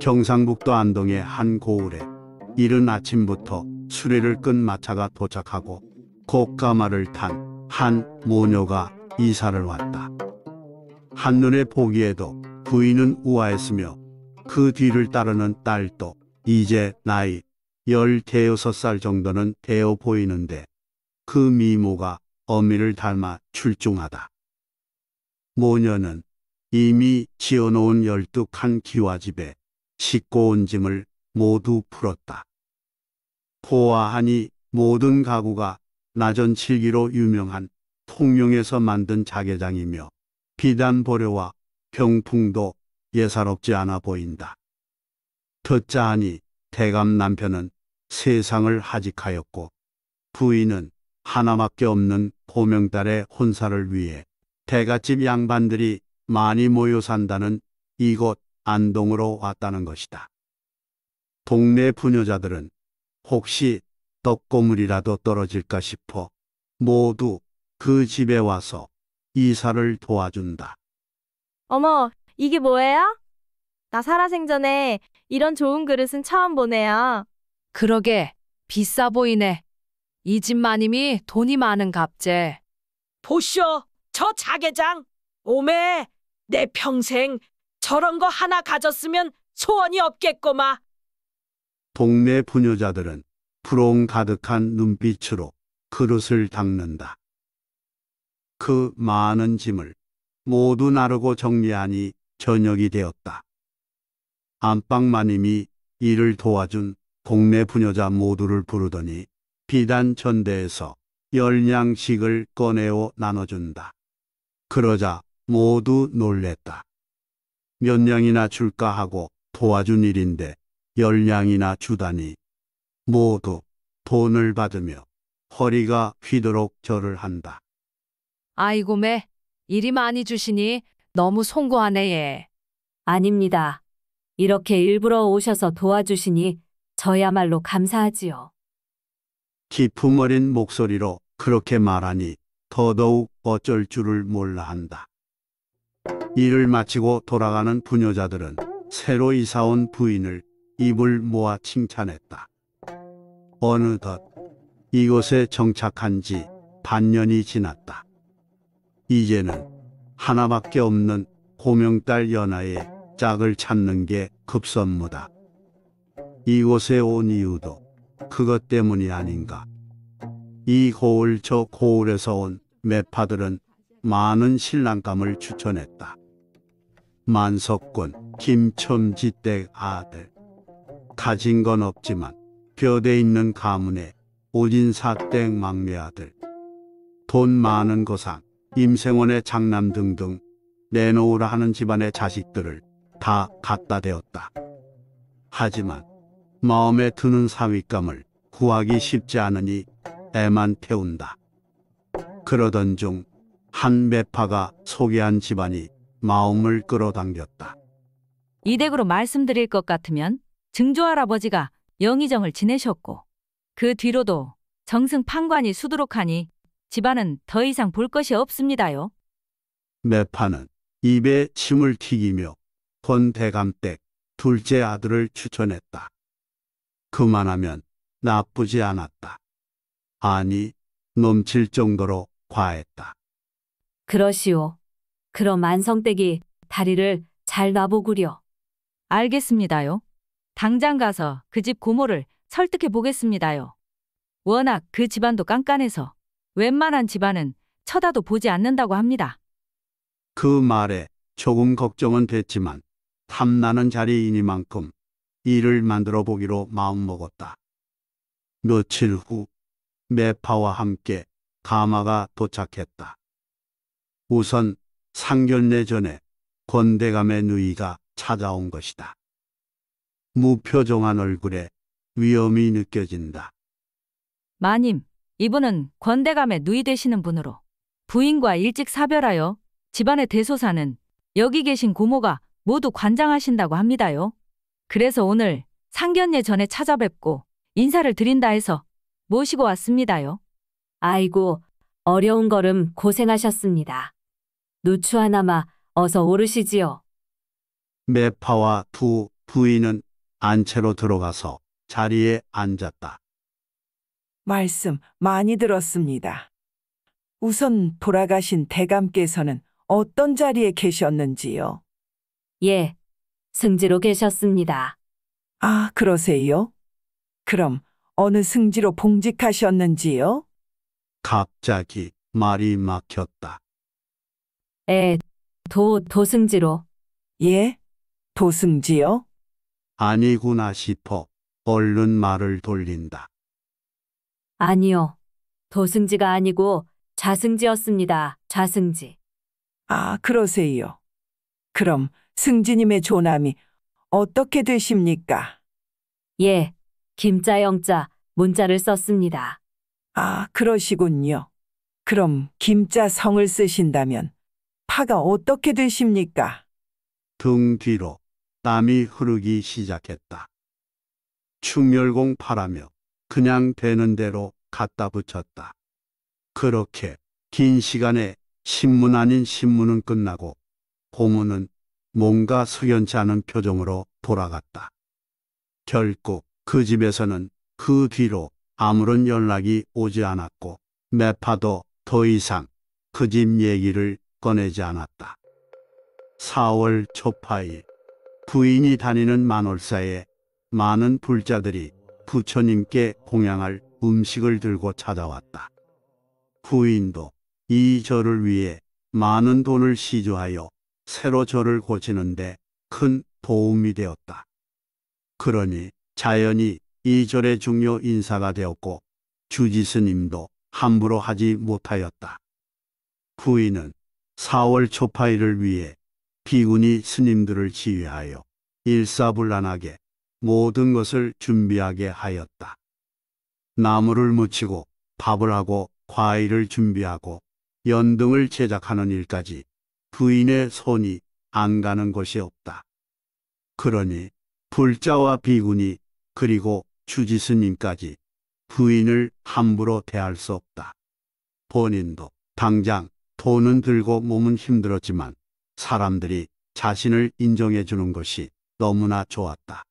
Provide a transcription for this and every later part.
경상북도 안동의 한 고을에 이른 아침부터 수레를 끈 마차가 도착하고 고가마를탄 한 모녀가 이사를 왔다. 한눈에 보기에도 부인은 우아했으며 그 뒤를 따르는 딸도 이제 나이 16살 정도는 되어 보이는데 그 미모가 어미를 닮아 출중하다. 모녀는 이미 지어놓은 열뚝한 기와집에 싣고 온 짐을 모두 풀었다. 포화하니 모든 가구가 나전 칠기로 유명한 통영에서 만든 자개장이며 비단 보려와 병풍도 예사롭지 않아 보인다. 듣자하니 대감 남편은 세상을 하직하였고 부인은 하나밖에 없는 고명딸의 혼사를 위해 대갓집 양반들이 많이 모여 산다는 이곳 안동으로 왔다는 것이다. 동네 부녀자들은 혹시 떡고물이라도 떨어질까 싶어 모두 그 집에 와서 이사를 도와준다. 어머, 이게 뭐예요? 나 살아생전에 이런 좋은 그릇은 처음 보네요. 그러게 비싸 보이네. 이 집 마님이 돈이 많은 갑제. 보쇼, 저 자개장. 오메, 내 평생 저런 거 하나 가졌으면 소원이 없겠고마. 동네 부녀자들은 부러움 가득한 눈빛으로 그릇을 닦는다. 그 많은 짐을 모두 나르고 정리하니 저녁이 되었다. 안방마님이 이를 도와준 동네 부녀자 모두를 부르더니 비단 전대에서 열량식을 꺼내어 나눠준다. 그러자 모두 놀랬다. 몇 냥이나 줄까 하고 도와준 일인데 열 냥이나 주다니 모두 돈을 받으며 허리가 휘도록 절을 한다. 아이고 매, 일이 많이 주시니 너무 송구하네 예. 아닙니다. 이렇게 일부러 오셔서 도와주시니 저야말로 감사하지요. 깊품 어린 목소리로 그렇게 말하니 더더욱 어쩔 줄을 몰라 한다. 일을 마치고 돌아가는 부녀자들은 새로 이사온 부인을 입을 모아 칭찬했다. 어느덧 이곳에 정착한 지 반년이 지났다. 이제는 하나밖에 없는 고명딸 연하의 짝을 찾는 게 급선무다. 이곳에 온 이유도 그것 때문이 아닌가. 이 고을 저 고을에서 온 매파들은 많은 신랑감을 추천했다. 만석군 김첨지 댁 아들. 가진 건 없지만 뼈대 있는 가문의 오진사 댁 막내 아들. 돈 많은 거상, 임생원의 장남 등등 내놓으라 하는 집안의 자식들을 다 갖다 대었다. 하지만 마음에 드는 사윗감을 구하기 쉽지 않으니 애만 태운다. 그러던 중 한 매파가 소개한 집안이 마음을 끌어당겼다. 이댁로 말씀드릴 것 같으면 증조할아버지가 영의정을 지내셨고 그 뒤로도 정승 판관이 수두룩하니 집안은 더 이상 볼 것이 없습니다요. 매파는 입에 침을 튀기며 권대감댁 둘째 아들을 추천했다. 그만하면 나쁘지 않았다. 아니 넘칠 정도로 과했다. 그러시오. 그럼 안성댁이 다리를 잘 놔보구려. 알겠습니다요. 당장 가서 그 집 고모를 설득해 보겠습니다요. 워낙 그 집안도 깐깐해서 웬만한 집안은 쳐다도 보지 않는다고 합니다. 그 말에 조금 걱정은 됐지만 탐나는 자리이니만큼 일을 만들어 보기로 마음먹었다. 며칠 후 매파와 함께 가마가 도착했다. 우선 상견례 전에 권대감의 누이가 찾아온 것이다. 무표정한 얼굴에 위험이 느껴진다. 마님, 이분은 권대감의 누이 되시는 분으로 부인과 일찍 사별하여 집안의 대소사는 여기 계신 고모가 모두 관장하신다고 합니다요. 그래서 오늘 상견례 전에 찾아뵙고 인사를 드린다 해서 모시고 왔습니다요. 아이고, 어려운 걸음 고생하셨습니다. 노추 하나마 어서 오르시지요. 매파와 두 부인은 안채로 들어가서 자리에 앉았다. 말씀 많이 들었습니다. 우선 돌아가신 대감께서는 어떤 자리에 계셨는지요? 예, 승지로 계셨습니다. 아, 그러세요? 그럼 어느 승지로 봉직하셨는지요? 갑자기 말이 막혔다. 에, 도, 도승지로. 예? 도승지요? 아니구나 싶어 얼른 말을 돌린다. 아니요. 도승지가 아니고 자승지였습니다. 자승지. 아, 그러세요. 그럼 승지님의 조남이 어떻게 되십니까? 예, 김자 영자 문자를 썼습니다. 아, 그러시군요. 그럼 김자 성을 쓰신다면 파가 어떻게 되십니까? 등 뒤로 땀이 흐르기 시작했다. 충혈공 파라며 그냥 되는 대로 갖다 붙였다. 그렇게 긴 시간에 신문 아닌 신문은 끝나고 고문은 뭔가 숙연치 않은 표정으로 돌아갔다. 결국 그 집에서는 그 뒤로 아무런 연락이 오지 않았고 매파도 더 이상 그 집 얘기를 꺼내지 않았다. 4월 초파일 부인이 다니는 만월사에 많은 불자들이 부처님께 공양할 음식을 들고 찾아왔다. 부인도 이 절을 위해 많은 돈을 시주하여 새로 절을 고치는데 큰 도움이 되었다. 그러니 자연히 이 절의 중요 인사가 되었고 주지스님도 함부로 하지 못하였다. 부인은 4월 초파일을 위해 비군이 스님들을 지휘하여 일사불란하게 모든 것을 준비하게 하였다. 나무를 묻히고 밥을 하고 과일을 준비하고 연등을 제작하는 일까지 부인의 손이 안 가는 것이 없다. 그러니 불자와 비군이 그리고 주지스님까지 부인을 함부로 대할 수 없다. 본인도 당장 돈은 들고 몸은 힘들었지만 사람들이 자신을 인정해 주는 것이 너무나 좋았다.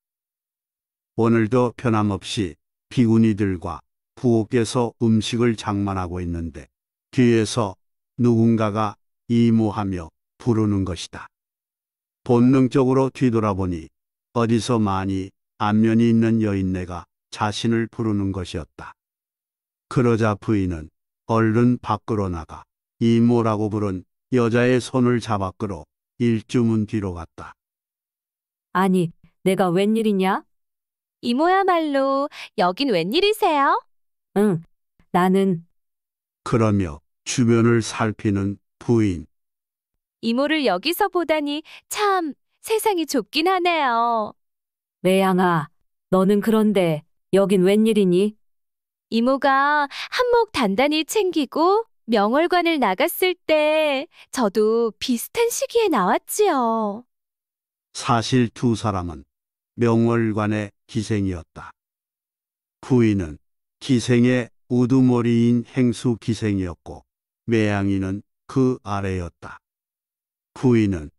오늘도 변함없이 비운이들과 부엌에서 음식을 장만하고 있는데 뒤에서 누군가가 이모하며 부르는 것이다. 본능적으로 뒤돌아보니 어디서 많이 안면이 있는 여인네가 자신을 부르는 것이었다. 그러자 부인은 얼른 밖으로 나가 이모라고 부른 여자의 손을 잡아 끌어 일주문 뒤로 갔다. 아니, 내가 웬일이냐? 이모야말로 여긴 웬일이세요? 응, 나는 그러며 주변을 살피는 부인. 이모를 여기서 보다니 참 세상이 좁긴 하네요. 매양아, 너는 그런데 여긴 웬일이니? 이모가 한몫 단단히 챙기고 명월관을 나갔을 때 저도 비슷한 시기에 나왔지요. 사실 두 사람은 명월관의 기생이었다. 부인은 기생의 우두머리인 행수 기생이었고 매양이는 그 아래였다. 부인은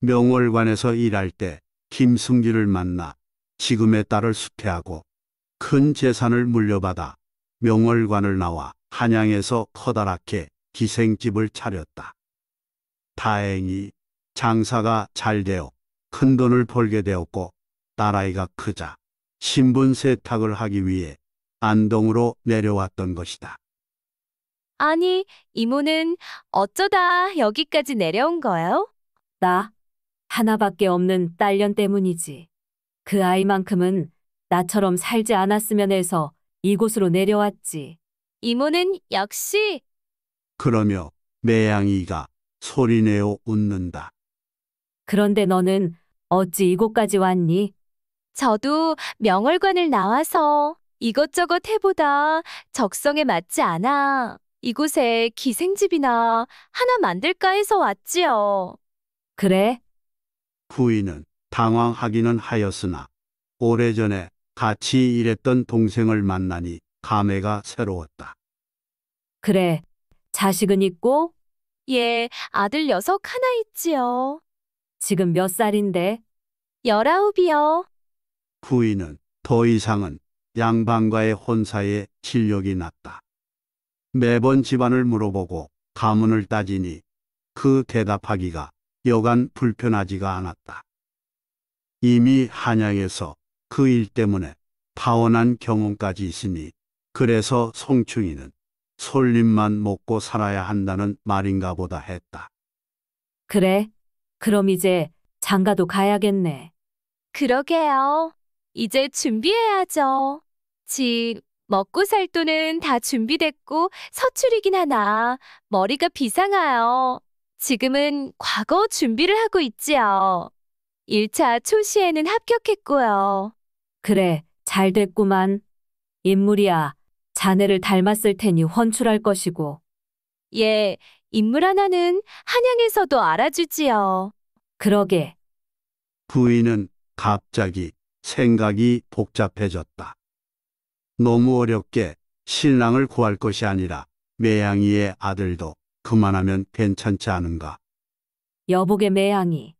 명월관에서 일할 때 김승기를 만나 지금의 딸을 수태하고 큰 재산을 물려받아 명월관을 나와 한양에서 커다랗게 기생집을 차렸다. 다행히 장사가 잘 되어 큰 돈을 벌게 되었고 딸아이가 크자 신분 세탁을 하기 위해 안동으로 내려왔던 것이다. 아니, 이모는 어쩌다 여기까지 내려온 거예요? 나 하나밖에 없는 딸년 때문이지. 그 아이만큼은 나처럼 살지 않았으면 해서 이곳으로 내려왔지. 이모는 역시 그러며 매양이가 소리내어 웃는다. 그런데 너는 어찌 이곳까지 왔니? 저도 명월관을 나와서 이것저것 해보다 적성에 맞지 않아 이곳에 기생집이나 하나 만들까 해서 왔지요. 그래? 부인은 당황하기는 하였으나 오래전에 같이 일했던 동생을 만나니 감회가 새로웠다. 그래, 자식은 있고 예, 아들 녀석 하나 있지요. 지금 몇 살인데? 열아홉이요. 부인은 더 이상은 양반과의 혼사에 실력이 났다. 매번 집안을 물어보고 가문을 따지니 그 대답하기가 여간 불편하지가 않았다. 이미 한양에서 그 일 때문에 파원한 경험까지 있으니 그래서 송충이는 솔잎만 먹고 살아야 한다는 말인가 보다 했다. 그래, 그럼 이제 장가도 가야겠네. 그러게요. 이제 준비해야죠. 집, 먹고 살 돈은 다 준비됐고 서출이긴 하나 머리가 비상하여 지금은 과거 준비를 하고 있지요. 1차 초시에는 합격했고요. 그래, 잘 됐구만. 인물이야, 자네를 닮았을 테니 훤출할 것이고 예, 인물 하나는 한양에서도 알아주지요. 그러게 부인은 갑자기 생각이 복잡해졌다. 너무 어렵게 신랑을 구할 것이 아니라 매양이의 아들도 그만하면 괜찮지 않은가. 여보게 매양이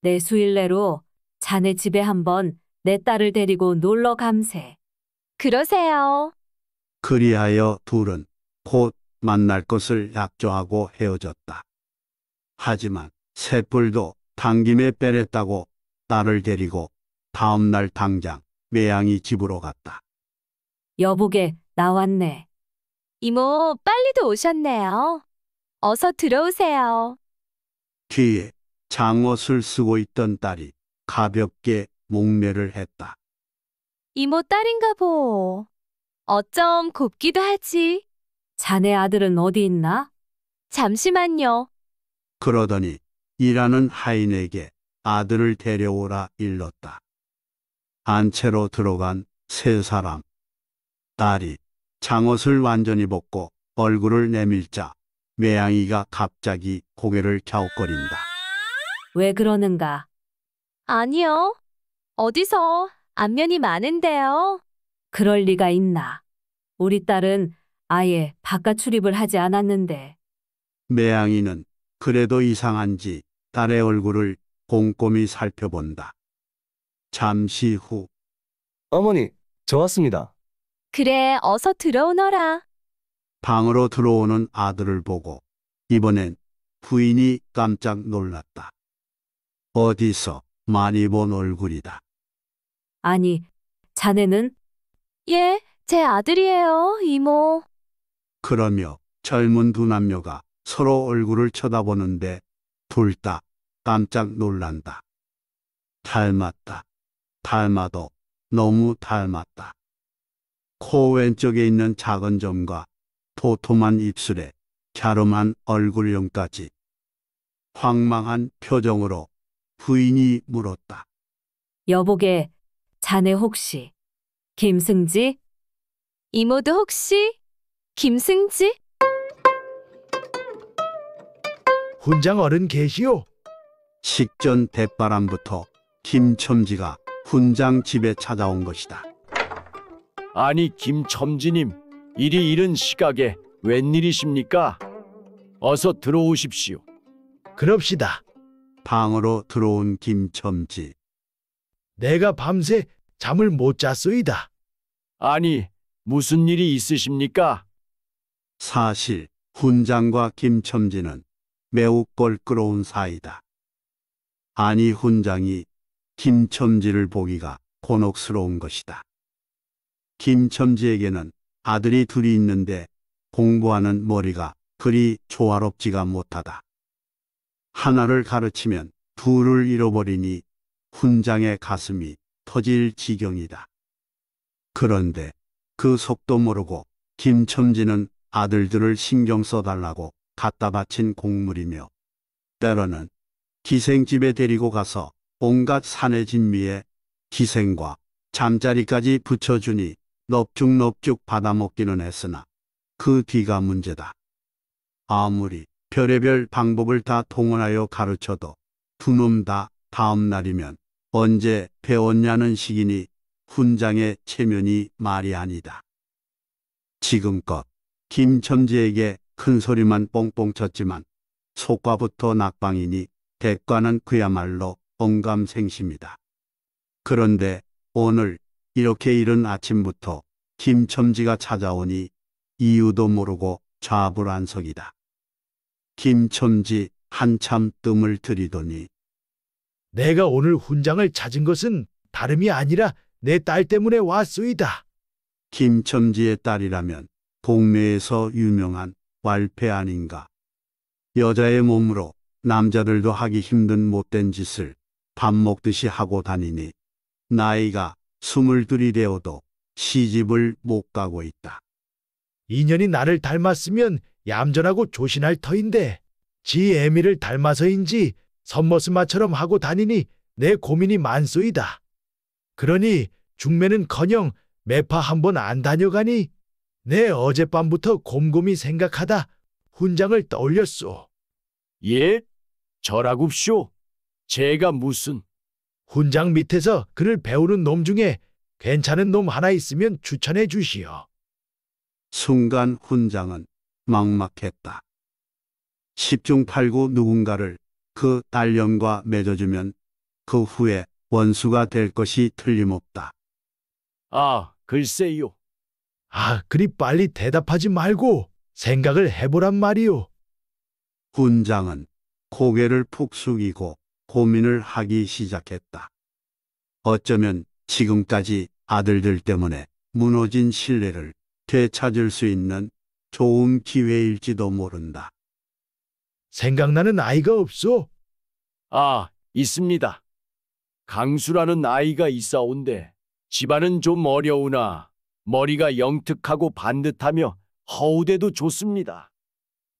내 수일내로 자네 집에 한번 내 딸을 데리고 놀러 감세. 그러세요. 그리하여 둘은 곧 만날 것을 약조하고 헤어졌다. 하지만 셋뿔도 당김에 빼냈다고 딸을 데리고 다음날 당장 매양이 집으로 갔다. 여보게 나왔네. 이모, 빨리도 오셨네요. 어서 들어오세요. 뒤에 장옷을 쓰고 있던 딸이 가볍게 목례를 했다. 이모 딸인가 보. 어쩜 곱기도 하지. 자네 아들은 어디 있나? 잠시만요. 그러더니 일하는 하인에게 아들을 데려오라 일렀다. 안채로 들어간 세 사람. 딸이 장옷을 완전히 벗고 얼굴을 내밀자 매양이가 갑자기 고개를 갸웃거린다. 왜 그러는가? 아니요. 어디서 안면이 많은데요. 그럴 리가 있나. 우리 딸은 아예 바깥 출입을 하지 않았는데. 매양이는 그래도 이상한지 딸의 얼굴을 꼼꼼히 살펴본다. 잠시 후 어머니, 저 왔습니다. 그래, 어서 들어오너라. 방으로 들어오는 아들을 보고 이번엔 부인이 깜짝 놀랐다. 어디서 많이 본 얼굴이다. 아니, 자네는 예, 제 아들이에요, 이모. 그러며 젊은 두 남녀가 서로 얼굴을 쳐다보는데 둘 다 깜짝 놀란다. 닮았다. 닮아도 너무 닮았다. 코 왼쪽에 있는 작은 점과 도톰한 입술에 갸름한 얼굴형까지 황망한 표정으로 부인이 물었다. 여보게, 자네 혹시 김승지 이모도 혹시 김승지? 훈장 어른 계시오? 식전 대바람부터 김첨지가 훈장 집에 찾아온 것이다. 아니 김첨지님 이리 이른 시각에 웬일이십니까? 어서 들어오십시오. 그럽시다. 방으로 들어온 김첨지. 내가 밤새 잠을 못 잤소이다. 아니, 무슨 일이 있으십니까? 사실 훈장과 김첨지는 매우 껄끄러운 사이다. 아니 훈장이 김첨지를 보기가 곤혹스러운 것이다. 김첨지에게는 아들이 둘이 있는데 공부하는 머리가 그리 조화롭지가 못하다. 하나를 가르치면 둘을 잃어버리니 훈장의 가슴이 터질 지경이다. 그런데 그 속도 모르고 김첨지는 아들들을 신경 써달라고 갖다 바친 곡물이며 때로는 기생집에 데리고 가서 온갖 사내 진미에 기생과 잠자리까지 붙여주니 넙죽넙죽 받아먹기는 했으나 그 뒤가 문제다. 아무리 별의별 방법을 다 동원하여 가르쳐도 두 놈 다 다음 날이면 언제 배웠냐는 식이니 훈장의 체면이 말이 아니다. 지금껏 김첨지에게 큰 소리만 뽕뽕 쳤지만 속과부터 낙방이니 대가는 그야말로 언감생심이다. 그런데 오늘 이렇게 이른 아침부터 김첨지가 찾아오니 이유도 모르고 좌불안석이다. 김첨지 한참 뜸을 들이더니 내가 오늘 훈장을 찾은 것은 다름이 아니라 내 딸 때문에 왔소이다. 김첨지의 딸이라면 동네에서 유명한 왈패 아닌가. 여자의 몸으로 남자들도 하기 힘든 못된 짓을 밥 먹듯이 하고 다니니 나이가 스물둘이 되어도 시집을 못 가고 있다. 인연이 나를 닮았으면 얌전하고 조신할 터인데 지 애미를 닮아서인지 선머스마처럼 하고 다니니 내 고민이 많소이다. 그러니 중매는커녕 매파 한 번 안 다녀가니 내 어젯밤부터 곰곰이 생각하다 훈장을 떠올렸소. 예? 저라굽쇼? 제가 무슨? 훈장 밑에서 그를 배우는 놈 중에 괜찮은 놈 하나 있으면 추천해 주시오. 순간 훈장은 막막했다. 십중팔구 누군가를 그 단련과 맺어주면 그 후에 원수가 될 것이 틀림없다. 아, 글쎄요. 아, 그리 빨리 대답하지 말고 생각을 해보란 말이오. 군장은 고개를 푹 숙이고 고민을 하기 시작했다. 어쩌면 지금까지 아들들 때문에 무너진 신뢰를 되찾을 수 있는 좋은 기회일지도 모른다. 생각나는 아이가 없소? 아, 있습니다. 강수라는 아이가 있어온데 집안은 좀 어려우나 머리가 영특하고 반듯하며 허우대도 좋습니다.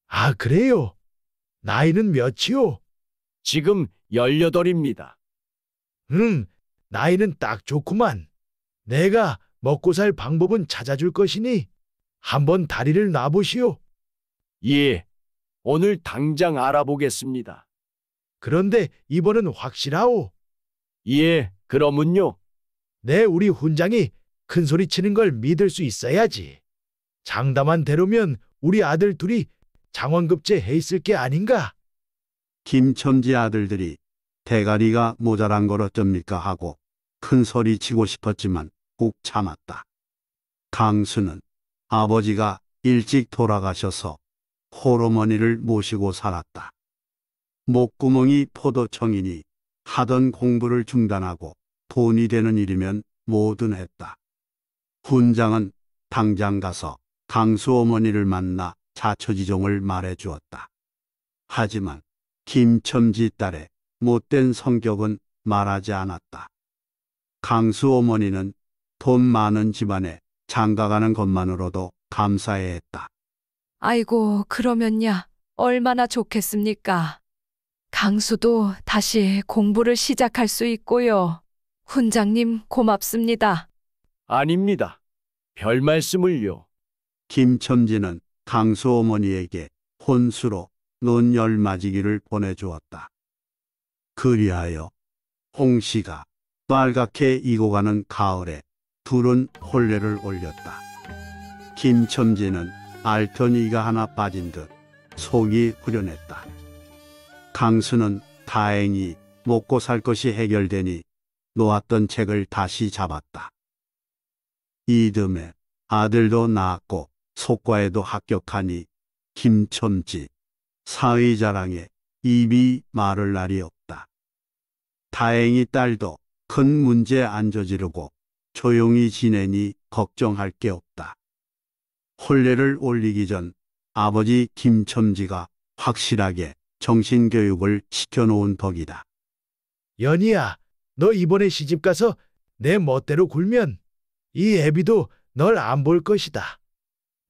아, 그래요? 나이는 몇이요? 지금 18입니다. 응, 나이는 딱 좋구만. 내가 먹고 살 방법은 찾아줄 것이니 한번 다리를 놔보시오. 예, 오늘 당장 알아보겠습니다. 그런데 이번은 확실하오. 예, 그러면요. 내 네, 우리 훈장이 큰 소리 치는 걸 믿을 수 있어야지. 장담한 대로면 우리 아들 둘이 장원급제 해 있을 게 아닌가? 김천지 아들들이 대가리가 모자란 걸 어쩝니까 하고 큰 소리 치고 싶었지만 꼭 참았다. 강수는 아버지가 일찍 돌아가셔서 호어머니를 모시고 살았다. 목구멍이 포도청이니 하던 공부를 중단하고 돈이 되는 일이면 뭐든 했다. 훈장은 당장 가서 강수 어머니를 만나 자초지종을 말해 주었다. 하지만 김첨지 딸의 못된 성격은 말하지 않았다. 강수 어머니는 돈 많은 집안에 장가가는 것만으로도 감사해 했다. 아이고, 그러면야 얼마나 좋겠습니까? 강수도 다시 공부를 시작할 수 있고요. 훈장님 고맙습니다. 아닙니다. 별 말씀을요. 김첨지는 강수 어머니에게 혼수로 논열 맞이기를 보내주었다. 그리하여 홍씨가 빨갛게 익어가는 가을에 둘은 혼례를 올렸다. 김첨지는 알턴이가 하나 빠진 듯 속이 후련했다. 강수는 다행히 먹고 살 것이 해결되니 놓았던 책을 다시 잡았다. 이듬해 아들도 낳았고 속과에도 합격하니 김첨지 사위자랑에 입이 마를 날이 없다. 다행히 딸도 큰 문제 안 저지르고 조용히 지내니 걱정할 게 없다. 혼례를 올리기 전 아버지 김첨지가 확실하게 정신교육을 시켜놓은 덕이다. 연희야, 너 이번에 시집가서 내 멋대로 굴면 이 애비도 널 안 볼 것이다.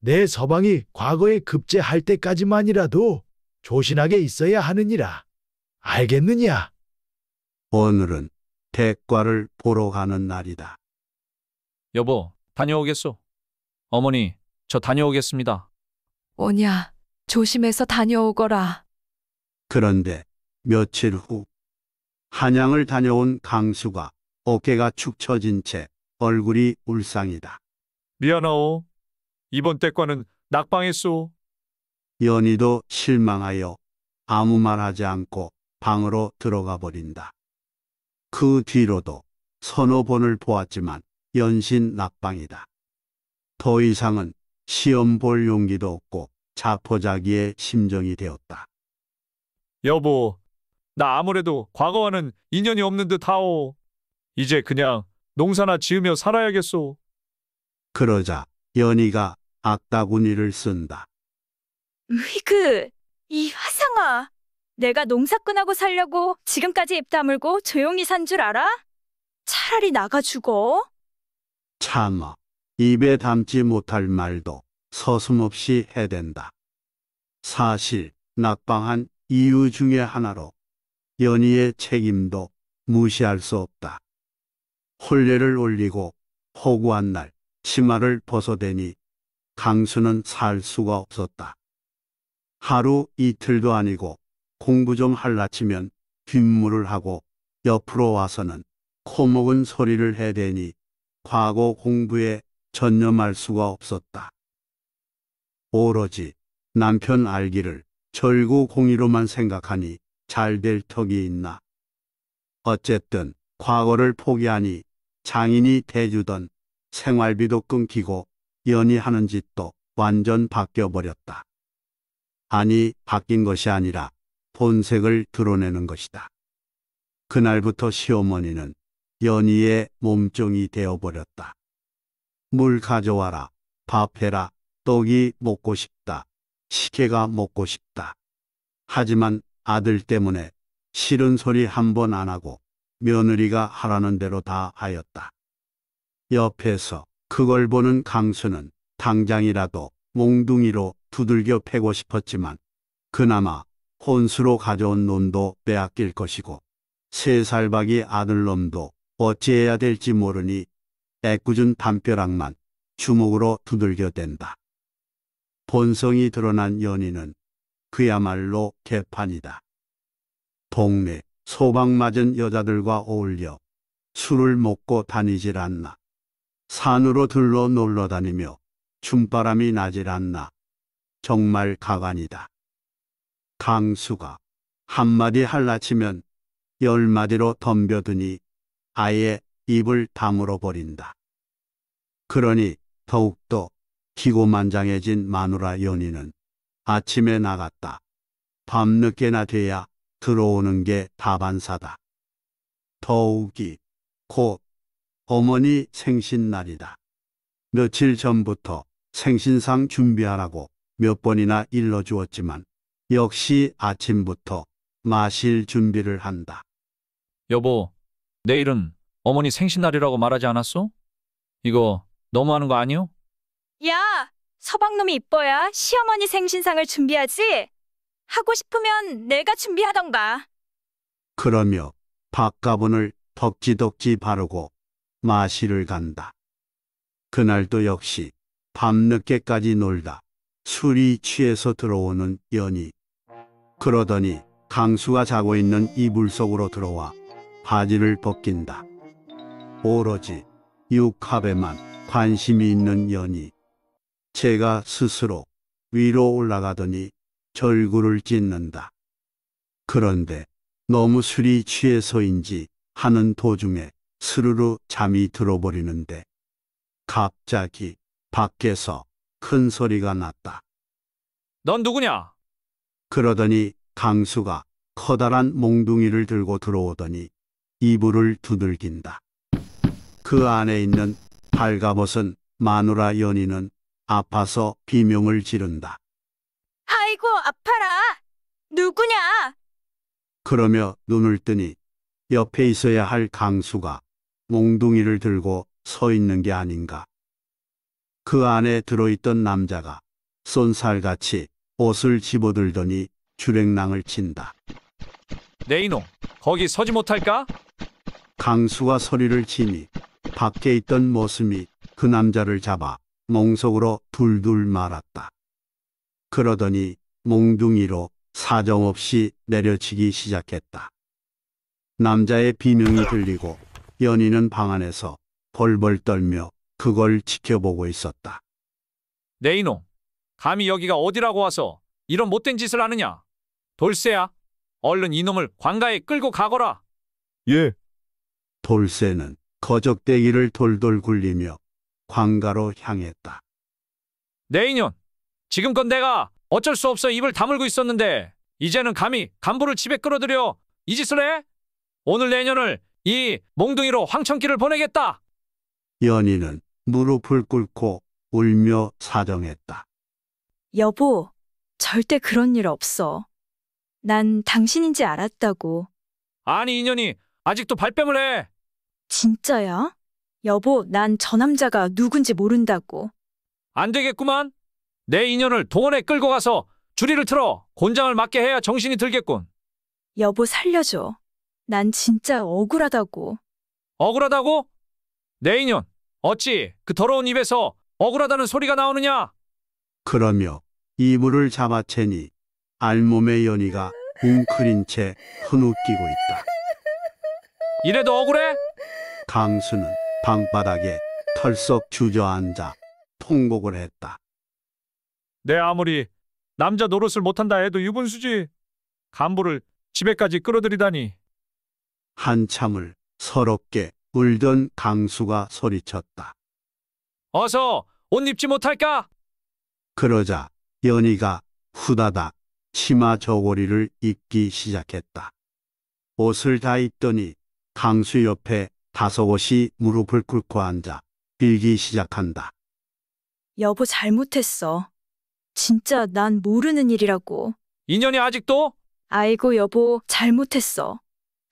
내 서방이 과거에 급제할 때까지만이라도 조신하게 있어야 하느니라. 알겠느냐? 오늘은 대과를 보러 가는 날이다. 여보, 다녀오겠소. 어머니, 저 다녀오겠습니다. 오냐, 조심해서 다녀오거라. 그런데 며칠 후 한양을 다녀온 강수가 어깨가 축 처진 채 얼굴이 울상이다. 미안하오. 이번 때과는 낙방했소. 연희도 실망하여 아무 말 하지 않고 방으로 들어가 버린다. 그 뒤로도 서너 번을 보았지만 연신 낙방이다. 더 이상은 시험 볼 용기도 없고 자포자기의 심정이 되었다. 여보, 나 아무래도 과거와는 인연이 없는 듯하오. 이제 그냥 농사나 지으며 살아야겠소. 그러자 연희가 악다구니를 쓴다. 으이그, 이 화상아. 내가 농사꾼하고 살려고 지금까지 입 다물고 조용히 산 줄 알아? 차라리 나가 죽어. 참아 입에 담지 못할 말도 서슴없이 해댄다. 사실 낙방한 이유 중의 하나로 연희의 책임도 무시할 수 없다. 혼례를 올리고 허구한 날 치마를 벗어대니 강수는 살 수가 없었다. 하루 이틀도 아니고 공부 좀 할라 치면 뒷물을 하고 옆으로 와서는 코먹은 소리를 해대니 과거 공부에 전념할 수가 없었다. 오로지 남편 알기를 절구 공의로만 생각하니 잘 될 턱이 있나. 어쨌든 과거를 포기하니 장인이 대주던 생활비도 끊기고 연이 하는 짓도 완전 바뀌어버렸다. 아니 바뀐 것이 아니라 본색을 드러내는 것이다. 그날부터 시어머니는 연희의 몸종이 되어버렸다. 물 가져와라. 밥해라. 떡이 먹고 싶다. 시계가 먹고 싶다. 하지만 아들 때문에 싫은 소리 한 번 안 하고 며느리가 하라는 대로 다 하였다. 옆에서 그걸 보는 강수는 당장이라도 몽둥이로 두들겨 패고 싶었지만 그나마 혼수로 가져온 놈도 빼앗길 것이고 세 살박이 아들놈도 어찌해야 될지 모르니 애꿎은 담벼락만 주먹으로 두들겨댄다. 본성이 드러난 연인은 그야말로 개판이다. 동네 소방맞은 여자들과 어울려 술을 먹고 다니질 않나. 산으로 들러 놀러 다니며 춤바람이 나질 않나. 정말 가관이다. 강수가 한마디 할라치면 열마디로 덤벼드니 아예 입을 다물어 버린다. 그러니 더욱더 기고만장해진 마누라 연희는 아침에 나갔다. 밤늦게나 돼야 들어오는 게 다반사다. 더욱이 곧 어머니 생신날이다. 며칠 전부터 생신상 준비하라고 몇 번이나 일러주었지만 역시 아침부터 마실 준비를 한다. 여보, 내일은 어머니 생신날이라고 말하지 않았어? 이거 너무하는 거 아니요? 야, 서방놈이 이뻐야 시어머니 생신상을 준비하지? 하고 싶으면 내가 준비하던가. 그러며 박가분을 덕지덕지 바르고 마실을 간다. 그날도 역시 밤늦게까지 놀다 술이 취해서 들어오는 연희. 그러더니 강수가 자고 있는 이불 속으로 들어와 바지를 벗긴다. 오로지 육합에만 관심이 있는 연이 제가 스스로 위로 올라가더니 절구를 찢는다. 그런데 너무 술이 취해서인지 하는 도중에 스르르 잠이 들어버리는데 갑자기 밖에서 큰 소리가 났다. 넌 누구냐? 그러더니 강수가 커다란 몽둥이를 들고 들어오더니 이불을 두들긴다. 그 안에 있는 팔가벗은 마누라 연희는 아파서 비명을 지른다. 아이고 아파라. 누구냐? 그러며 눈을 뜨니 옆에 있어야 할 강수가 몽둥이를 들고 서 있는 게 아닌가. 그 안에 들어있던 남자가 쏜살같이 옷을 집어들더니 주랭낭을 친다. 네 이놈, 거기 서지 못할까? 강수가 소리를 치니 밖에 있던 모습이 그 남자를 잡아 몽속으로 둘둘 말았다. 그러더니 몽둥이로 사정없이 내려치기 시작했다. 남자의 비명이 들리고 연인은 방 안에서 벌벌 떨며 그걸 지켜보고 있었다. 네 이놈, 감히 여기가 어디라고 와서 이런 못된 짓을 하느냐? 돌쇠야, 얼른 이놈을 관가에 끌고 가거라. 예. 돌쇠는 거적대기를 돌돌 굴리며 광가로 향했다. 내 네, 인연! 지금껏 내가 어쩔 수 없어 입을 다물고 있었는데 이제는 감히 간부를 집에 끌어들여 이 짓을 해? 오늘 내년을 이 몽둥이로 황천길을 보내겠다. 연인은 무릎을 꿇고 울며 사정했다. 여보, 절대 그런 일 없어. 난 당신인지 알았다고. 아니 인연이 아직도 발뺌을 해. 진짜야? 여보, 난 저 남자가 누군지 모른다고. 안 되겠구만. 내 인연을 동원에 끌고 가서 주리를 틀어 곤장을 맞게 해야 정신이 들겠군. 여보, 살려줘. 난 진짜 억울하다고. 억울하다고? 내 인연 어찌 그 더러운 입에서 억울하다는 소리가 나오느냐? 그러며 이불을 잡아채니 알몸의 연희가 웅크린 채 흐느끼고 있다. 이래도 억울해? 강수는 방바닥에 털썩 주저앉아 통곡을 했다. 내 아무리 남자 노릇을 못한다 해도 유분수지 간부를 집에까지 끌어들이다니. 한참을 서럽게 울던 강수가 소리쳤다. 어서 옷 입지 못할까? 그러자 연희가 후다닥 치마 저고리를 입기 시작했다. 옷을 다 입더니 강수 옆에 다서옷이 무릎을 꿇고 앉아 빌기 시작한다. 여보 잘못했어. 진짜 난 모르는 일이라고. 인연이 아직도? 아이고 여보 잘못했어.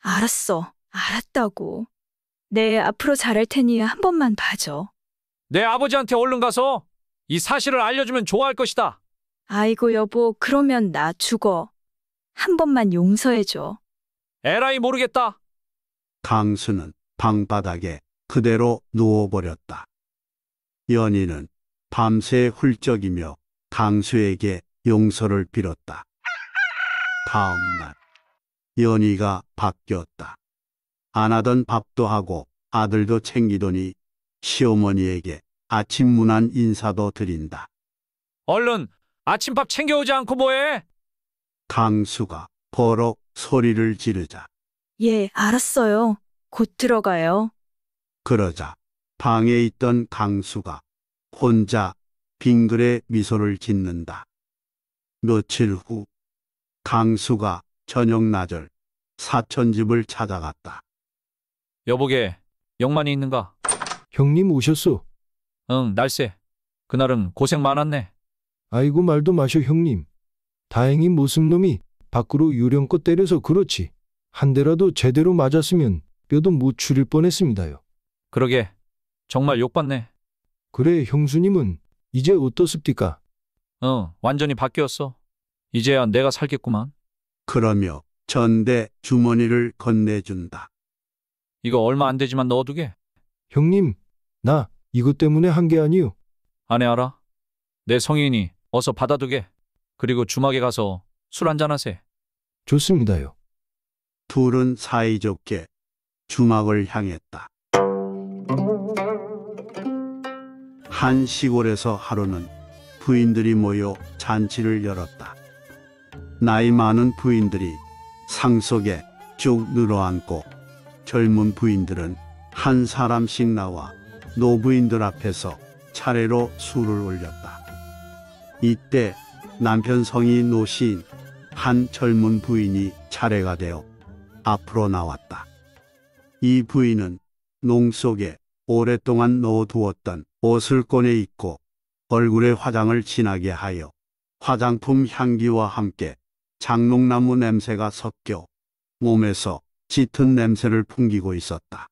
알았어. 알았다고. 내 네, 앞으로 잘할 테니 한 번만 봐줘. 내 아버지한테 얼른 가서 이 사실을 알려주면 좋아할 것이다. 아이고 여보 그러면 나 죽어. 한 번만 용서해줘. 에라이 모르겠다. 강수는 방바닥에 그대로 누워버렸다. 연희는 밤새 훌쩍이며 강수에게 용서를 빌었다. 다음날 연희가 바뀌었다. 안 하던 밥도 하고 아들도 챙기더니 시어머니에게 아침 문안 인사도 드린다. 얼른 아침밥 챙겨오지 않고 뭐해? 강수가 버럭 소리를 지르자 예, 알았어요. 곧 들어가요. 그러자 방에 있던 강수가 혼자 빙그레 미소를 짓는다. 며칠 후 강수가 저녁 낮을 사천집을 찾아갔다. 여보게, 영만이 있는가? 형님 오셨소. 응, 날쌔. 그날은 고생 많았네. 아이고 말도 마셔 형님. 다행히 모슴놈이 밖으로 유령껏 때려서 그렇지. 한 대라도 제대로 맞았으면 뼈도 못 추릴 뻔했습니다요. 그러게. 정말 욕받네. 그래 형수님은 이제 어떻습니까? 어, 완전히 바뀌었어. 이제야 내가 살겠구만. 그러며 전대 주머니를 건네준다. 이거 얼마 안 되지만 넣어두게. 형님, 나 이것 때문에 한 게아니오 아내 알아? 내 성인이 어서 받아두게. 그리고 주막에 가서 술 한잔 하세. 좋습니다요. 둘은 사이좋게 주막을 향했다. 한 시골에서 하루는 부인들이 모여 잔치를 열었다. 나이 많은 부인들이 상속에 쭉 늘어앉고 젊은 부인들은 한 사람씩 나와 노부인들 앞에서 차례로 술을 올렸다. 이때 남편 성이 노시인 한 젊은 부인이 차례가 되어 앞으로 나왔다. 이 부인은 농 속에 오랫동안 넣어두었던 옷을 꺼내 입고 얼굴에 화장을 진하게 하여 화장품 향기와 함께 장롱나무 냄새가 섞여 몸에서 짙은 냄새를 풍기고 있었다.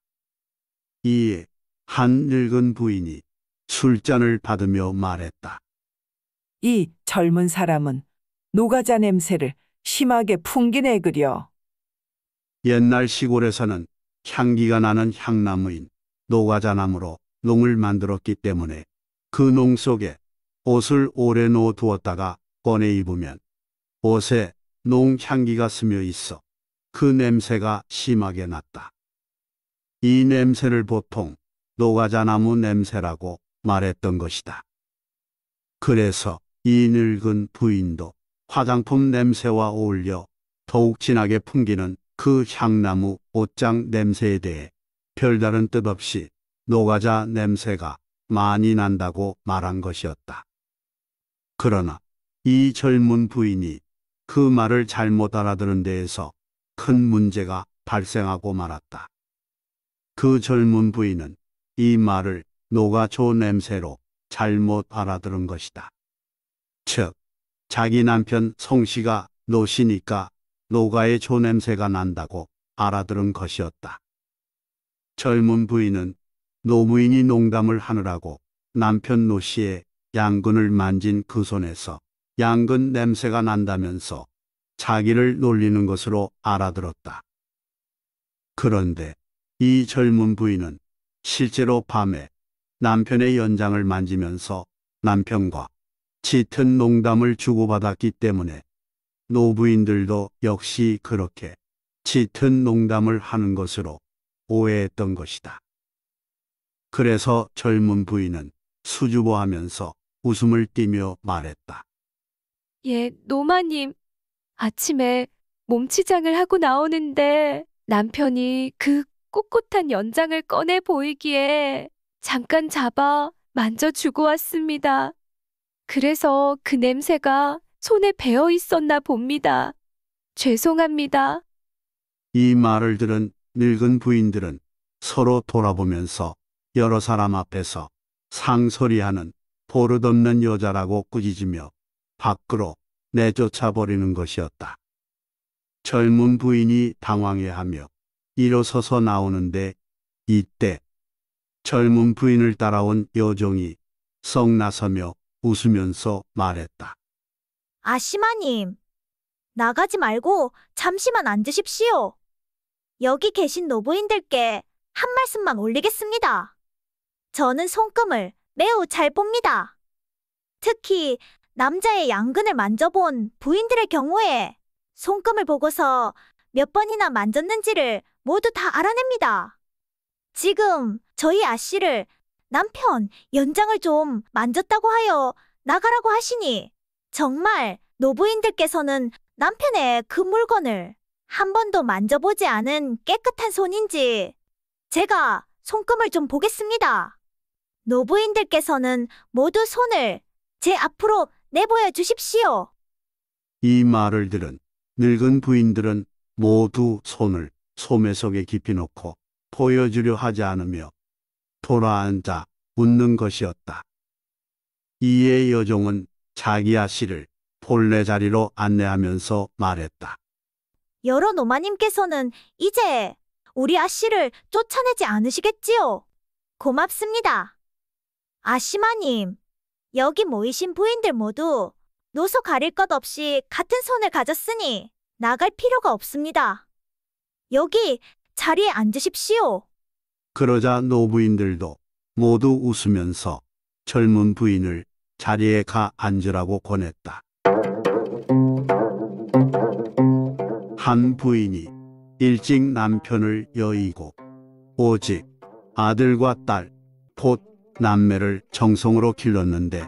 이에 한 늙은 부인이 술잔을 받으며 말했다. 이 젊은 사람은 노가자 냄새를 심하게 풍기네 그려. 옛날 시골에서는 향기가 나는 향나무인 노가자나무로 농을 만들었기 때문에 그 농 속에 옷을 오래 놓어 두었다가 꺼내 입으면 옷에 농향기가 스며 있어 그 냄새가 심하게 났다. 이 냄새를 보통 노가자나무 냄새라고 말했던 것이다. 그래서 이 늙은 부인도 화장품 냄새와 어울려 더욱 진하게 풍기는 그 향나무 옷장 냄새에 대해 별다른 뜻 없이 노가자 냄새가 많이 난다고 말한 것이었다. 그러나 이 젊은 부인이 그 말을 잘못 알아들은 데에서 큰 문제가 발생하고 말았다. 그 젊은 부인은 이 말을 노가초 냄새로 잘못 알아들은 것이다. 즉, 자기 남편 송씨가 노시니까 노가의 초냄새가 난다고 알아들은 것이었다. 젊은 부인은 노무인이 농담을 하느라고 남편 노씨의 양근을 만진 그 손에서 양근 냄새가 난다면서 자기를 놀리는 것으로 알아들었다. 그런데 이 젊은 부인은 실제로 밤에 남편의 연장을 만지면서 남편과 짙은 농담을 주고받았기 때문에 노부인들도 역시 그렇게 짙은 농담을 하는 것으로 오해했던 것이다. 그래서 젊은 부인은 수줍어하면서 웃음을 띠며 말했다. 예, 노마님. 아침에 몸치장을 하고 나오는데 남편이 그 꼿꼿한 연장을 꺼내 보이기에 잠깐 잡아 만져주고 왔습니다. 그래서 그 냄새가 손에 베어 있었나 봅니다. 죄송합니다. 이 말을 들은 늙은 부인들은 서로 돌아보면서 여러 사람 앞에서 상소리하는 보릇없는 여자라고 꾸짖으며 밖으로 내쫓아버리는 것이었다. 젊은 부인이 당황해하며 일어서서 나오는데 이때 젊은 부인을 따라온 여종이 썩 나서며 웃으면서 말했다. 아시마님, 나가지 말고 잠시만 앉으십시오. 여기 계신 노부인들께 한 말씀만 올리겠습니다. 저는 손금을 매우 잘 봅니다. 특히 남자의 양근을 만져본 부인들의 경우에 손금을 보고서 몇 번이나 만졌는지를 모두 다 알아냅니다. 지금 저희 아씨를 남편 연장을 좀 만졌다고 하여 나가라고 하시니 정말 노부인들께서는 남편의 그 물건을 한 번도 만져보지 않은 깨끗한 손인지 제가 손금을 좀 보겠습니다. 노부인들께서는 모두 손을 제 앞으로 내보여 주십시오. 이 말을 들은 늙은 부인들은 모두 손을 소매 속에 깊이 넣고 보여주려 하지 않으며 돌아앉아 웃는 것이었다. 이에 여종은 자기야 씨를 본래 자리로 안내하면서 말했다. 여러 노마님께서는 이제 우리 아씨를 쫓아내지 않으시겠지요? 고맙습니다. 아씨마님, 여기 모이신 부인들 모두 노소 가릴 것 없이 같은 손을 가졌으니 나갈 필요가 없습니다. 여기 자리에 앉으십시오. 그러자 노부인들도 모두 웃으면서 젊은 부인을 자리에 가 앉으라고 권했다. 한 부인이 일찍 남편을 여의고 오직 아들과 딸, 곧 남매를 정성으로 길렀는데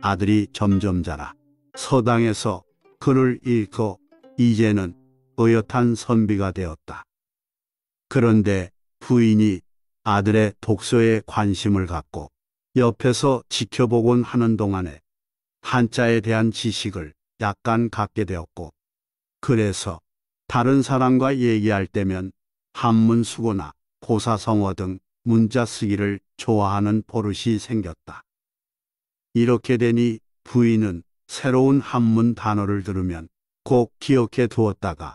아들이 점점 자라 서당에서 그를 읽고 이제는 어엿한 선비가 되었다. 그런데 부인이 아들의 독서에 관심을 갖고 옆에서 지켜보곤 하는 동안에 한자에 대한 지식을 약간 갖게 되었고 그래서 다른 사람과 얘기할 때면 한문수고나 고사성어 등 문자 쓰기를 좋아하는 버릇이 생겼다. 이렇게 되니 부인은 새로운 한문 단어를 들으면 꼭 기억해 두었다가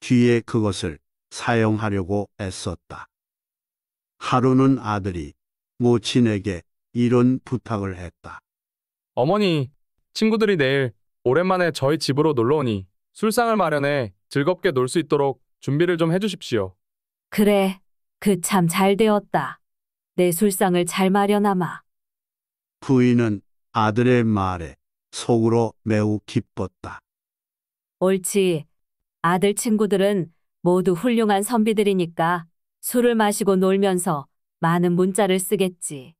뒤에 그것을 사용하려고 애썼다. 하루는 아들이 모친에게 이런 부탁을 했다. 어머니, 친구들이 내일 오랜만에 저희 집으로 놀러 오니 술상을 마련해 즐겁게 놀 수 있도록 준비를 좀 해주십시오. 그래, 그 참 잘 되었다. 내 술상을 잘 마련하마. 부인은 아들의 말에 속으로 매우 기뻤다. 옳지. 아들 친구들은 모두 훌륭한 선비들이니까 술을 마시고 놀면서 많은 문자를 쓰겠지.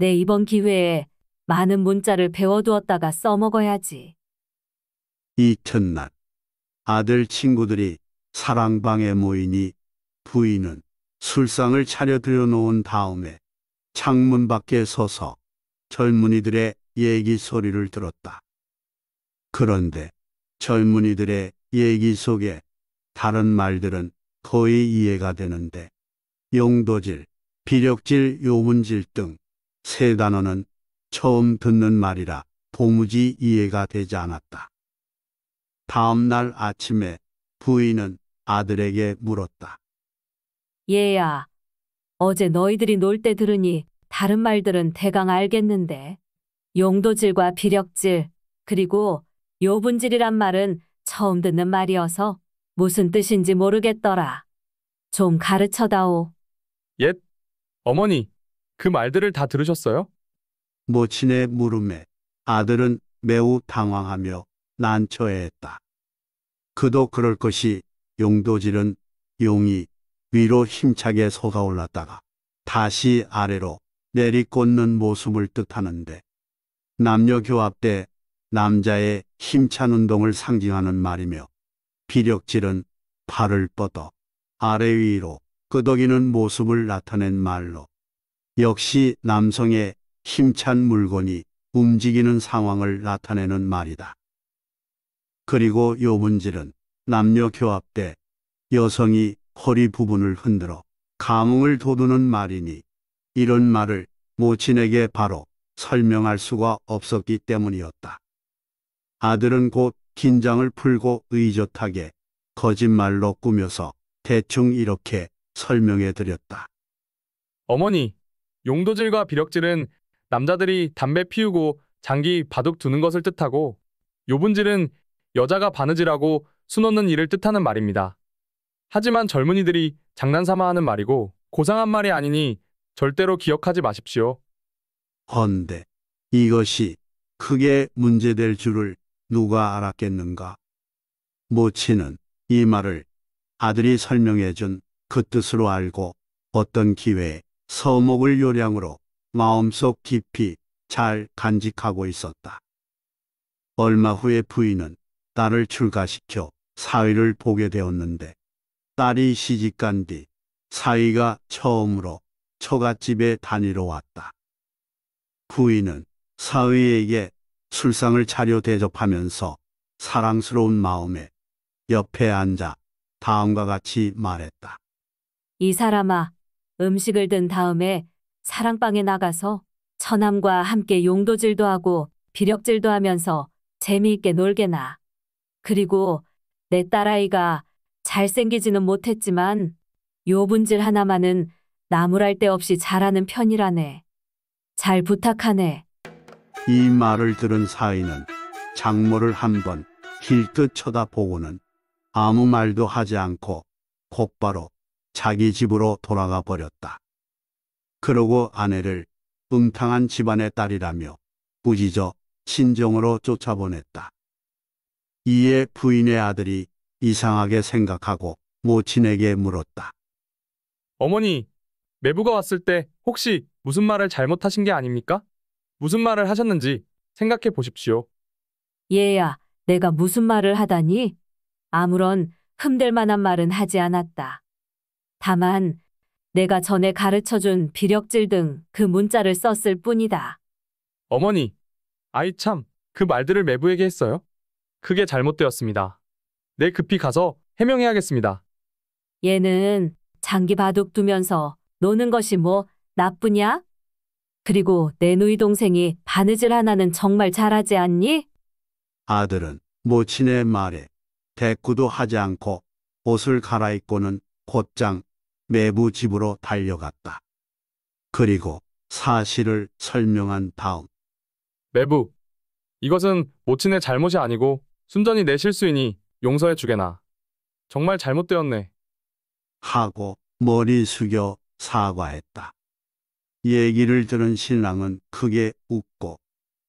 내 이번 기회에 많은 문자를 배워두었다가 써먹어야지. 이튿날 아들 친구들이 사랑방에 모이니 부인은 술상을 차려 들여놓은 다음에 창문 밖에 서서 젊은이들의 얘기 소리를 들었다. 그런데 젊은이들의 얘기 속에 다른 말들은 거의 이해가 되는데 용도질, 비력질, 요문질 등세 단어는 처음 듣는 말이라 도무지 이해가 되지 않았다. 다음 날 아침에 부인은 아들에게 물었다. 얘야, 어제 너희들이 놀 때 들으니 다른 말들은 대강 알겠는데 용도질과 비력질 그리고 요분질이란 말은 처음 듣는 말이어서 무슨 뜻인지 모르겠더라. 좀 가르쳐다오. 옛, 어머니, 그 말들을 다 들으셨어요? 모친의 물음에 아들은 매우 당황하며 난처해했다. 그도 그럴 것이 용도질은 용이 위로 힘차게 솟아올랐다가 다시 아래로 내리꽂는 모습을 뜻하는데 남녀 교합 때 남자의 힘찬 운동을 상징하는 말이며 비력질은 발을 뻗어 아래 위로 끄덕이는 모습을 나타낸 말로 역시 남성의 힘찬 물건이 움직이는 상황을 나타내는 말이다. 그리고 요문질은 남녀 교합 때 여성이 허리 부분을 흔들어 감흥을 도두는 말이니 이런 말을 모친에게 바로 설명할 수가 없었기 때문이었다. 아들은 곧 긴장을 풀고 의젓하게 거짓말로 꾸며서 대충 이렇게 설명해 드렸다. 어머니, 용도질과 비력질은 남자들이 담배 피우고 장기 바둑 두는 것을 뜻하고 요분질은 여자가 바느질하고 수놓는 일을 뜻하는 말입니다. 하지만 젊은이들이 장난삼아 하는 말이고 고상한 말이 아니니 절대로 기억하지 마십시오. 헌데 이것이 크게 문제될 줄을 누가 알았겠는가. 모친은 이 말을 아들이 설명해 준 그 뜻으로 알고 어떤 기회에 서목을 요량으로 마음속 깊이 잘 간직하고 있었다. 얼마 후에 부인은 딸을 출가시켜 사위를 보게 되었는데 딸이 시집간 뒤 사위가 처음으로 처갓집에 다니러 왔다. 부인은 사위에게 술상을 차려 대접하면서 사랑스러운 마음에 옆에 앉아 다음과 같이 말했다. 이 사람아, 음식을 든 다음에 사랑방에 나가서 처남과 함께 용도질도 하고 비력질도 하면서 재미있게 놀게나. 그리고 내 딸아이가 잘생기지는 못했지만 요분질 하나만은 나무랄 데 없이 잘하는 편이라네. 잘 부탁하네. 이 말을 들은 사이는 장모를 한번 길끗 쳐다보고는 아무 말도 하지 않고 곧바로 자기 집으로 돌아가 버렸다. 그러고 아내를 음탕한 집안의 딸이라며 부지저 친정으로 쫓아보냈다. 이에 부인의 아들이 이상하게 생각하고 모친에게 물었다. 어머니, 매부가 왔을 때 혹시 무슨 말을 잘못하신 게 아닙니까? 무슨 말을 하셨는지 생각해 보십시오. 얘야, 내가 무슨 말을 하다니? 아무런 흠 될 만한 말은 하지 않았다. 다만 내가 전에 가르쳐준 비력질 등 그 문자를 썼을 뿐이다. 어머니, 아이 참, 그 말들을 매부에게 했어요? 그게 잘못되었습니다. 내 급히 가서 해명해야겠습니다. 얘는 장기 바둑 두면서 노는 것이 뭐 나쁘냐? 그리고 내 누이 동생이 바느질 하나는 정말 잘하지 않니? 아들은 모친의 말에 대꾸도 하지 않고 옷을 갈아입고는 곧장 매부 집으로 달려갔다. 그리고 사실을 설명한 다음 매부, 이것은 모친의 잘못이 아니고 순전히 내 실수이니 용서해 주게나. 정말 잘못되었네. 하고 머리 숙여 사과했다. 얘기를 들은 신랑은 크게 웃고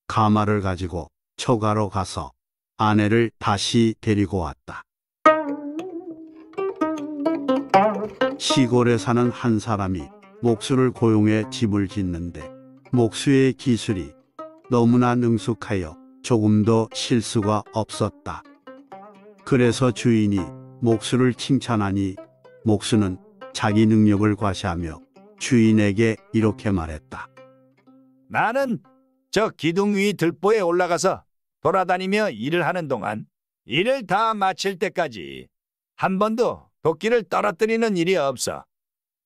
가마를 가지고 처가로 가서 아내를 다시 데리고 왔다. 시골에 사는 한 사람이 목수를 고용해 집을 짓는데 목수의 기술이 너무나 능숙하여 조금도 실수가 없었다. 그래서 주인이 목수를 칭찬하니 목수는 자기 능력을 과시하며 주인에게 이렇게 말했다. 나는 저 기둥 위 들보에 올라가서 돌아다니며 일을 하는 동안 일을 다 마칠 때까지 한 번도 도끼를 떨어뜨리는 일이 없어.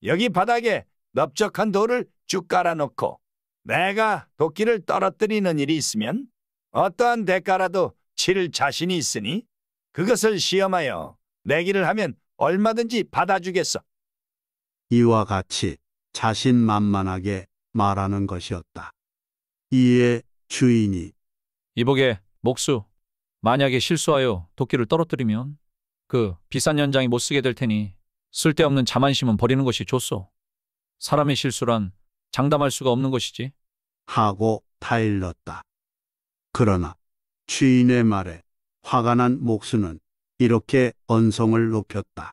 여기 바닥에 넓적한 돌을 쭉 깔아놓고 내가 도끼를 떨어뜨리는 일이 있으면 어떠한 대가라도 치를 자신이 있으니 그것을 시험하여 내기를 하면 얼마든지 받아주겠어. 이와 같이 자신만만하게 말하는 것이었다. 이에 주인이 이복에 목수 만약에 실수하여 도끼를 떨어뜨리면 그 비싼 연장이 못 쓰게 될 테니 쓸데없는 자만심은 버리는 것이 좋소. 사람의 실수란 장담할 수가 없는 것이지. 하고 타일렀다. 그러나 취인의 말에 화가 난 목수는 이렇게 언성을 높였다.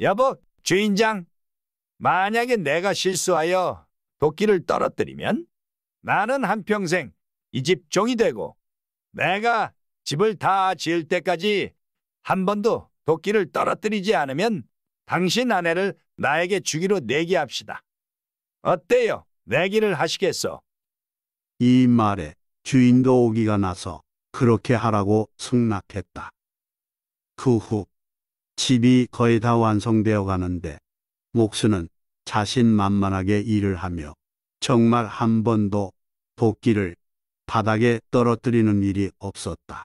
여보, 주인장, 만약에 내가 실수하여 도끼를 떨어뜨리면 나는 한평생 이 집 종이 되고 내가 집을 다 지을 때까지 한 번도 도끼를 떨어뜨리지 않으면 당신 아내를 나에게 주기로 내기합시다. 어때요? 내기를 하시겠소? 이 말에 주인도 오기가 나서 그렇게 하라고 승낙했다. 그 후 집이 거의 다 완성되어 가는데 목수는 자신만만하게 일을 하며 정말 한 번도 도끼를 바닥에 떨어뜨리는 일이 없었다.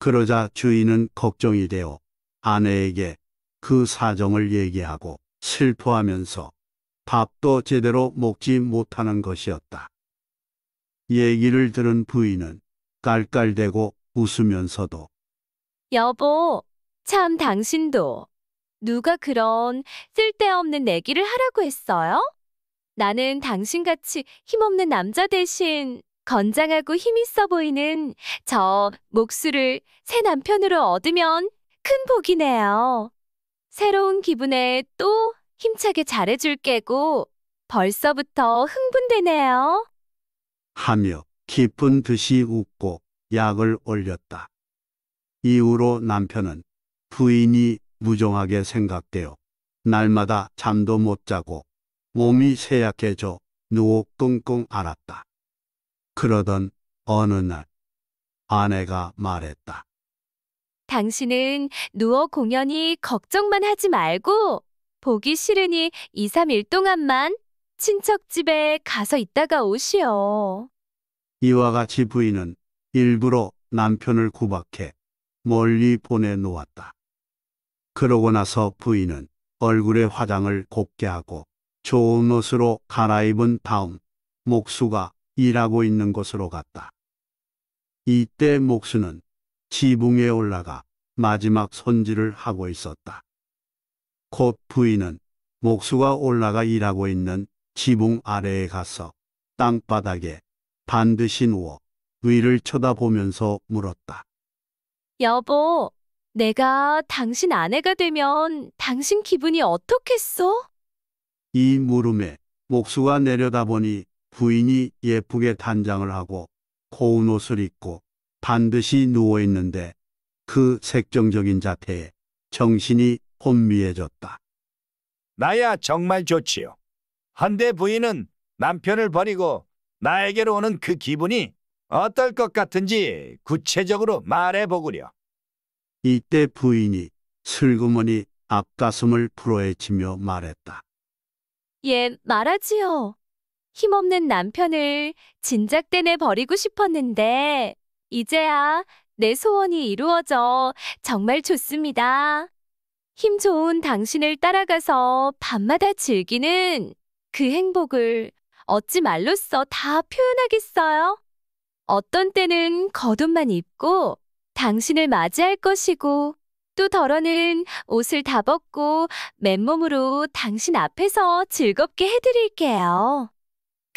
그러자 주인은 걱정이 되어 아내에게 그 사정을 얘기하고 슬퍼하면서 밥도 제대로 먹지 못하는 것이었다. 얘기를 들은 부인은 깔깔대고 웃으면서도 여보, 참 당신도 누가 그런 쓸데없는 내기를 하라고 했어요? 나는 당신같이 힘없는 남자 대신 건장하고 힘있어 보이는 저 목수를 새 남편으로 얻으면 큰 복이네요. 새로운 기분에 또 힘차게 잘해줄 게고 벌써부터 흥분되네요. 하며 깊은 듯이 웃고 약을 올렸다. 이후로 남편은 부인이 무정하게 생각되어 날마다 잠도 못 자고 몸이 쇠약해져 누워 끙끙 앓았다. 그러던 어느 날 아내가 말했다. 당신은 누워 공연이 걱정만 하지 말고 보기 싫으니 2, 3일 동안만 친척 집에 가서 있다가 오시오. 이와 같이 부인은 일부러 남편을 구박해 멀리 보내놓았다. 그러고 나서 부인은 얼굴에 화장을 곱게 하고 좋은 옷으로 갈아입은 다음 목수가 일하고 있는 곳으로 갔다. 이때 목수는 지붕에 올라가 마지막 손질을 하고 있었다. 곧 부인은 목수가 올라가 일하고 있는 지붕 아래에 가서 땅바닥에 반드시 누워 위를 쳐다보면서 물었다. 여보, 내가 당신 아내가 되면 당신 기분이 어떻겠어? 이 물음에 목수가 내려다보니 부인이 예쁘게 단장을 하고 고운 옷을 입고 반드시 누워 있는데 그 색정적인 자태에 정신이 혼미해졌다. 나야 정말 좋지요. 한데 부인은 남편을 버리고 나에게로 오는 그 기분이 어떨 것 같은지 구체적으로 말해보구려. 이때 부인이 슬그머니 앞가슴을 풀어헤치며 말했다. 예, 말하지요. 힘없는 남편을 진작때내 버리고 싶었는데 이제야 내 소원이 이루어져 정말 좋습니다. 힘 좋은 당신을 따라가서 밤마다 즐기는 그 행복을 어찌 말로써 다 표현하겠어요? 어떤 때는 겉옷만 입고 당신을 맞이할 것이고 또더러는 옷을 다 벗고 맨몸으로 당신 앞에서 즐겁게 해드릴게요.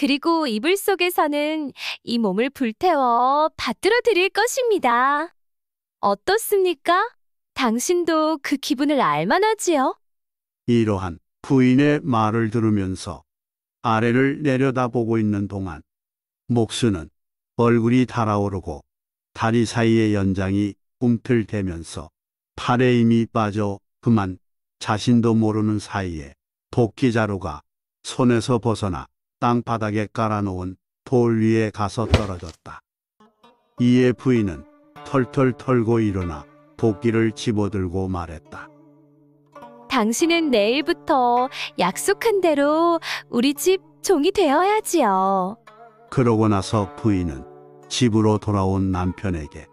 그리고 이불 속에서는 이 몸을 불태워 받들어 드릴 것입니다. 어떻습니까? 당신도 그 기분을 알만하지요? 이러한 부인의 말을 들으면서 아래를 내려다보고 있는 동안 목수는 얼굴이 달아오르고 다리 사이의 연장이 움틀대면서 팔에 힘이 빠져 그만 자신도 모르는 사이에 도끼 자루가 손에서 벗어나 땅바닥에 깔아놓은 돌 위에 가서 떨어졌다. 이에 부인은 털털 털고 일어나 도끼를 집어들고 말했다. 당신은 내일부터 약속한 대로 우리 집 종이 되어야지요. 그러고 나서 부인은 집으로 돌아온 남편에게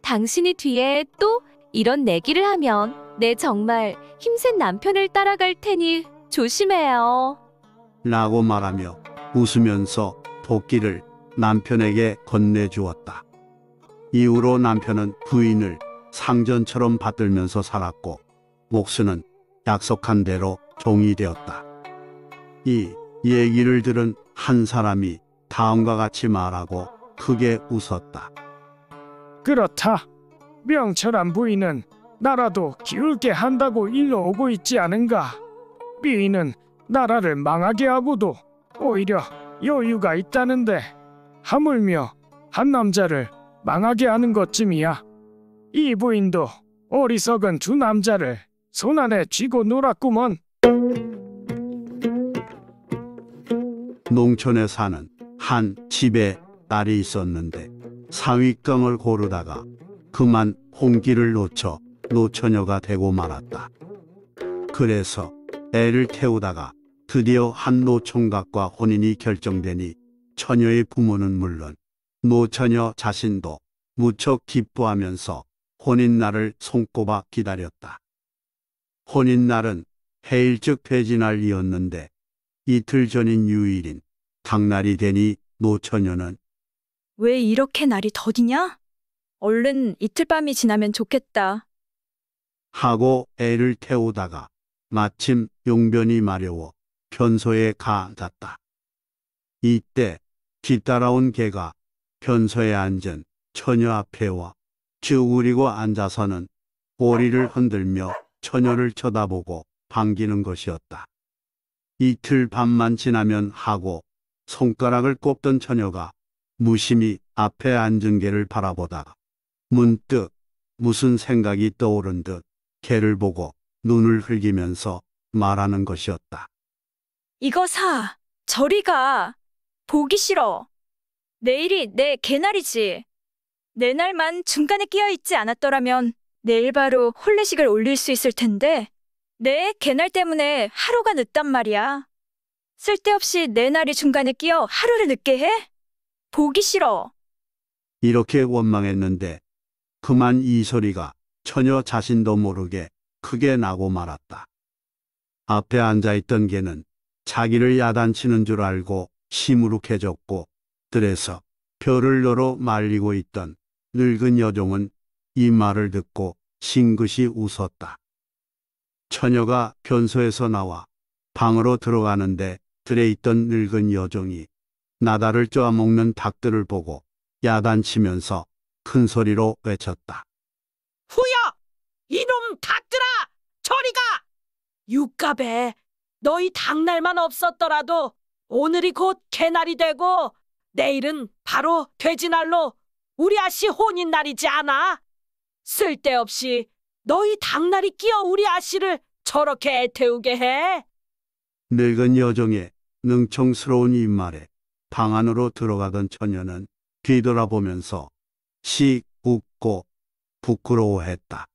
당신이 뒤에 또 이런 내기를 하면 내 정말 힘센 남편을 따라갈 테니 조심해요. 라고 말하며 웃으면서 도끼를 남편에게 건네주었다. 이후로 남편은 부인을 상전처럼 받들면서 살았고 목수는 약속한 대로 종이 되었다. 이 얘기를 들은 한 사람이 다음과 같이 말하고 크게 웃었다. 그렇다. 명철한 부인은 나라도 기울게 한다고 일러오고 있지 않은가. 미인은 나라를 망하게 하고도 오히려 여유가 있다는데 하물며 한 남자를 망하게 하는 것쯤이야. 이 부인도 어리석은 두 남자를 손안에 쥐고 놀았구먼. 농촌에 사는 한 집에 딸이 있었는데 사위깡을 고르다가 그만 홍기를 놓쳐 노처녀가 되고 말았다. 그래서 애를 태우다가 드디어 한노 총각과 혼인이 결정되니 처녀의 부모는 물론 노처녀 자신도 무척 기뻐하면서 혼인날을 손꼽아 기다렸다. 혼인날은 해일즉 퇴지날이었는데 이틀 전인 유일인 당날이 되니 노처녀는 왜 이렇게 날이 더디냐? 얼른 이틀 밤이 지나면 좋겠다. 하고 애를 태우다가 마침 용변이 마려워 변소에 가앉았다 이때 뒤따라온 개가 변소에 앉은 처녀 앞에 와 쭈그리고 앉아서는 꼬리를 흔들며 처녀를 쳐다보고 반기는 것이었다. 이틀 밤만 지나면 하고 손가락을 꼽던 처녀가 무심히 앞에 앉은 개를 바라보다가 문득 무슨 생각이 떠오른 듯 개를 보고 눈을 흘기면서 말하는 것이었다. 이거 사. 저리 가. 보기 싫어. 내일이 내 개날이지. 내 날만 중간에 끼어 있지 않았더라면 내일 바로 혼례식을 올릴 수 있을 텐데 내 개날 때문에 하루가 늦단 말이야. 쓸데없이 내 날이 중간에 끼어 하루를 늦게 해? 보기 싫어. 이렇게 원망했는데 그만 이 소리가 전혀 자신도 모르게 크게 나고 말았다. 앞에 앉아있던 개는 자기를 야단치는 줄 알고 시무룩해졌고 들에서 벼를 너어 말리고 있던 늙은 여종은 이 말을 듣고 싱긋이 웃었다. 처녀가 변소에서 나와 방으로 들어가는데 들에 있던 늙은 여종이 나다를 쪼아먹는 닭들을 보고 야단치면서 큰 소리로 외쳤다. 후여! 이놈 닭들아! 저리 가! 육갑에 너희 당날만 없었더라도 오늘이 곧 개날이 되고 내일은 바로 돼지날로 우리 아씨 혼인 날이지 않아? 쓸데없이 너희 당날이 끼어 우리 아씨를 저렇게 애태우게 해. 늙은 여정의 능청스러운 입말에 방 안으로 들어가던 처녀는 뒤돌아보면서 씩 웃고 부끄러워했다.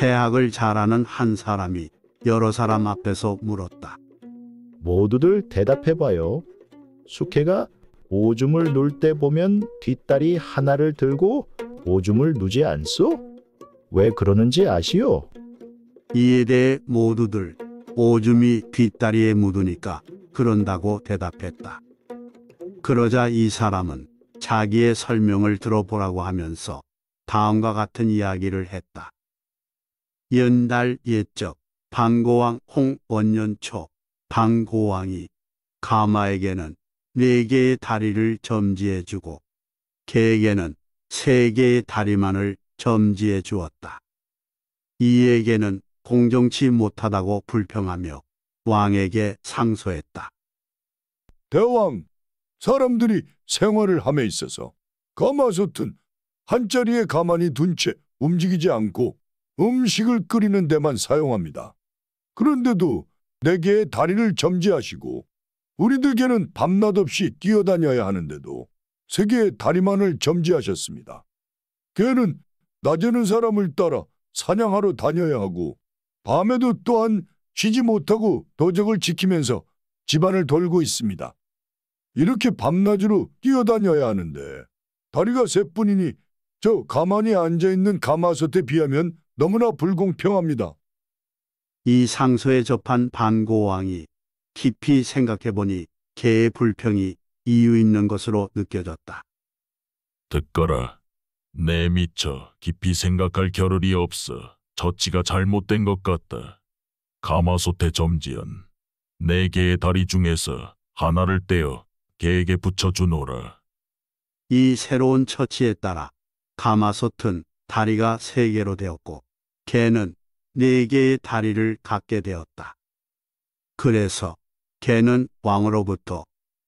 해학을 잘하는 한 사람이 여러 사람 앞에서 물었다. 모두들 대답해봐요. 숙회가 오줌을 눌 때 보면 뒷다리 하나를 들고 오줌을 누지 않소? 왜 그러는지 아시오? 이에 대해 모두들 오줌이 뒷다리에 묻으니까 그런다고 대답했다. 그러자 이 사람은 자기의 설명을 들어보라고 하면서 다음과 같은 이야기를 했다. 연달 옛적 방고왕 홍원년초 방고왕이 가마에게는 네 개의 다리를 점지해주고 개에게는 세 개의 다리만을 점지해 주었다. 이에게는 공정치 못하다고 불평하며 왕에게 상소했다. 대왕, 사람들이 생활을 함에 있어서 가마솥은 한자리에 가만히 둔 채 움직이지 않고 음식을 끓이는 데만 사용합니다. 그런데도 네 개의 다리를 점지하시고 우리들께는 밤낮 없이 뛰어다녀야 하는데도 세 개의 다리만을 점지하셨습니다. 개는 낮에는 사람을 따라 사냥하러 다녀야 하고 밤에도 또한 쉬지 못하고 도적을 지키면서 집안을 돌고 있습니다. 이렇게 밤낮으로 뛰어다녀야 하는데 다리가 세 뿐이니 저 가만히 앉아있는 가마솥에 비하면 너무나 불공평합니다. 이 상소에 접한 반고왕이 깊이 생각해보니 개의 불평이 이유 있는 것으로 느껴졌다. 듣거라. 내 미처 깊이 생각할 겨를이 없어 처치가 잘못된 것 같다. 가마솥에 점지연 네 개의 다리 중에서 하나를 떼어 개에게 붙여주노라. 이 새로운 처치에 따라 가마솥은 다리가 세 개로 되었고 개는 네 개의 다리를 갖게 되었다. 그래서 개는 왕으로부터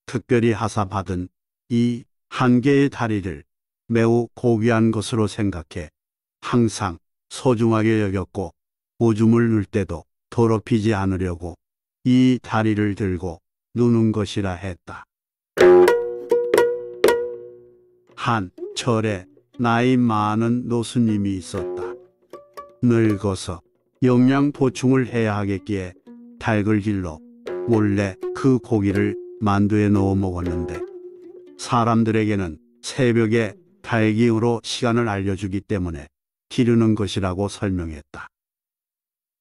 특별히 하사받은 이 한 개의 다리를 매우 고귀한 것으로 생각해 항상 소중하게 여겼고 오줌을 눌 때도 더럽히지 않으려고 이 다리를 들고 누는 것이라 했다. 한 절에 나이 많은 노수님이 있었다. 늙어서 영양 보충을 해야 하겠기에 달걀길로 몰래 그 고기를 만두에 넣어 먹었는데 사람들에게는 새벽에 달기으로 시간을 알려주기 때문에 기르는 것이라고 설명했다.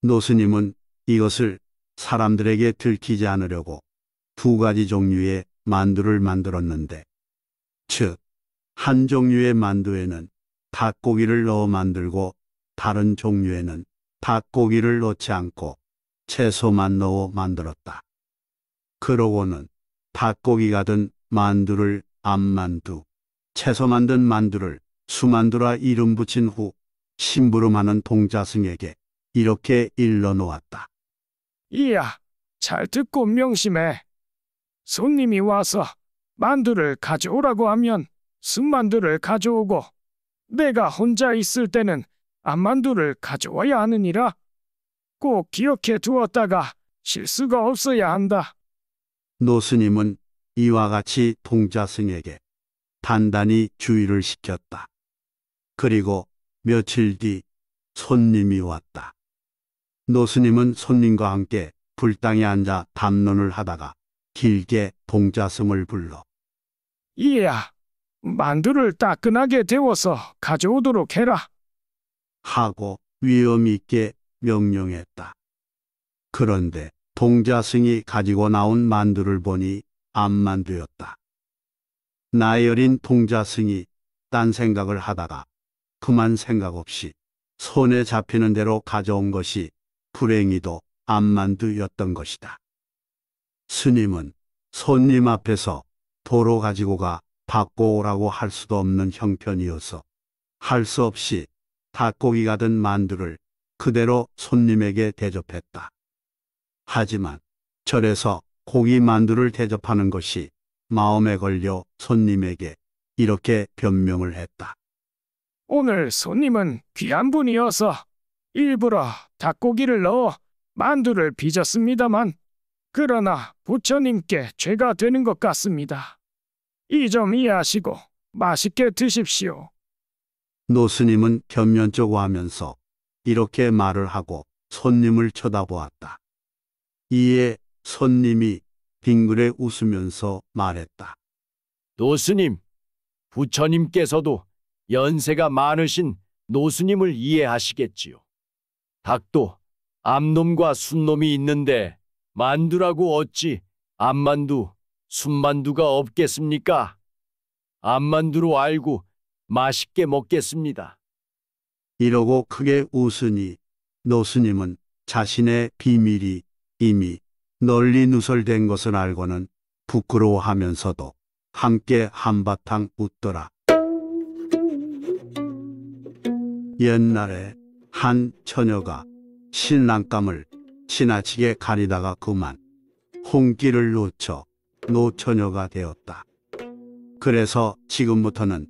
노스님은 이것을 사람들에게 들키지 않으려고 두 가지 종류의 만두를 만들었는데 즉한 종류의 만두에는 닭고기를 넣어 만들고 다른 종류에는 닭고기를 넣지 않고 채소만 넣어 만들었다. 그러고는 닭고기가 든 만두를 암만두, 채소 만든 만두를 수만두라 이름 붙인 후 심부름하는 동자승에게 이렇게 일러 놓았다. 이야, 잘 듣고 명심해. 손님이 와서 만두를 가져오라고 하면 순만두를 가져오고 내가 혼자 있을 때는 안만두를 가져와야 하느니라. 꼭 기억해 두었다가 실수가 없어야 한다. 노스님은 이와 같이 동자승에게 단단히 주의를 시켰다. 그리고 며칠 뒤 손님이 왔다. 노스님은 손님과 함께 불당에 앉아 담론을 하다가 길게 동자승을 불러 이야 해 만두를 따끈하게 데워서 가져오도록 해라. 하고 위엄 있게 명령했다. 그런데 동자승이 가지고 나온 만두를 보니 암만두였다. 나열인 동자승이 딴 생각을 하다가 그만 생각 없이 손에 잡히는 대로 가져온 것이 불행히도 암만두였던 것이다. 스님은 손님 앞에서 도로 가지고 가 받고 오라고 할 수도 없는 형편이어서 할 수 없이 닭고기 가든 만두를 그대로 손님에게 대접했다. 하지만 절에서 고기 만두를 대접하는 것이 마음에 걸려 손님에게 이렇게 변명을 했다. 오늘 손님은 귀한 분이어서 일부러 닭고기를 넣어 만두를 빚었습니다만 그러나 부처님께 죄가 되는 것 같습니다. 이점 이해하시고 맛있게 드십시오. 노스님은 겸면적으로 하면서 이렇게 말을 하고 손님을 쳐다보았다. 이에 손님이 빙그레 웃으면서 말했다. 노스님, 부처님께서도 연세가 많으신 노스님을 이해하시겠지요. 닭도 암놈과 순놈이 있는데 만두라고 어찌 암만두 순만두가 없겠습니까? 암만두로 알고 맛있게 먹겠습니다. 이러고 크게 웃으니 노스님은 자신의 비밀이 이미 널리 누설된 것을 알고는 부끄러워하면서도 함께 한바탕 웃더라. 옛날에 한 처녀가 신랑감을 지나치게 가리다가 그만 홍길을 놓쳐 노처녀가 되었다. 그래서 지금부터는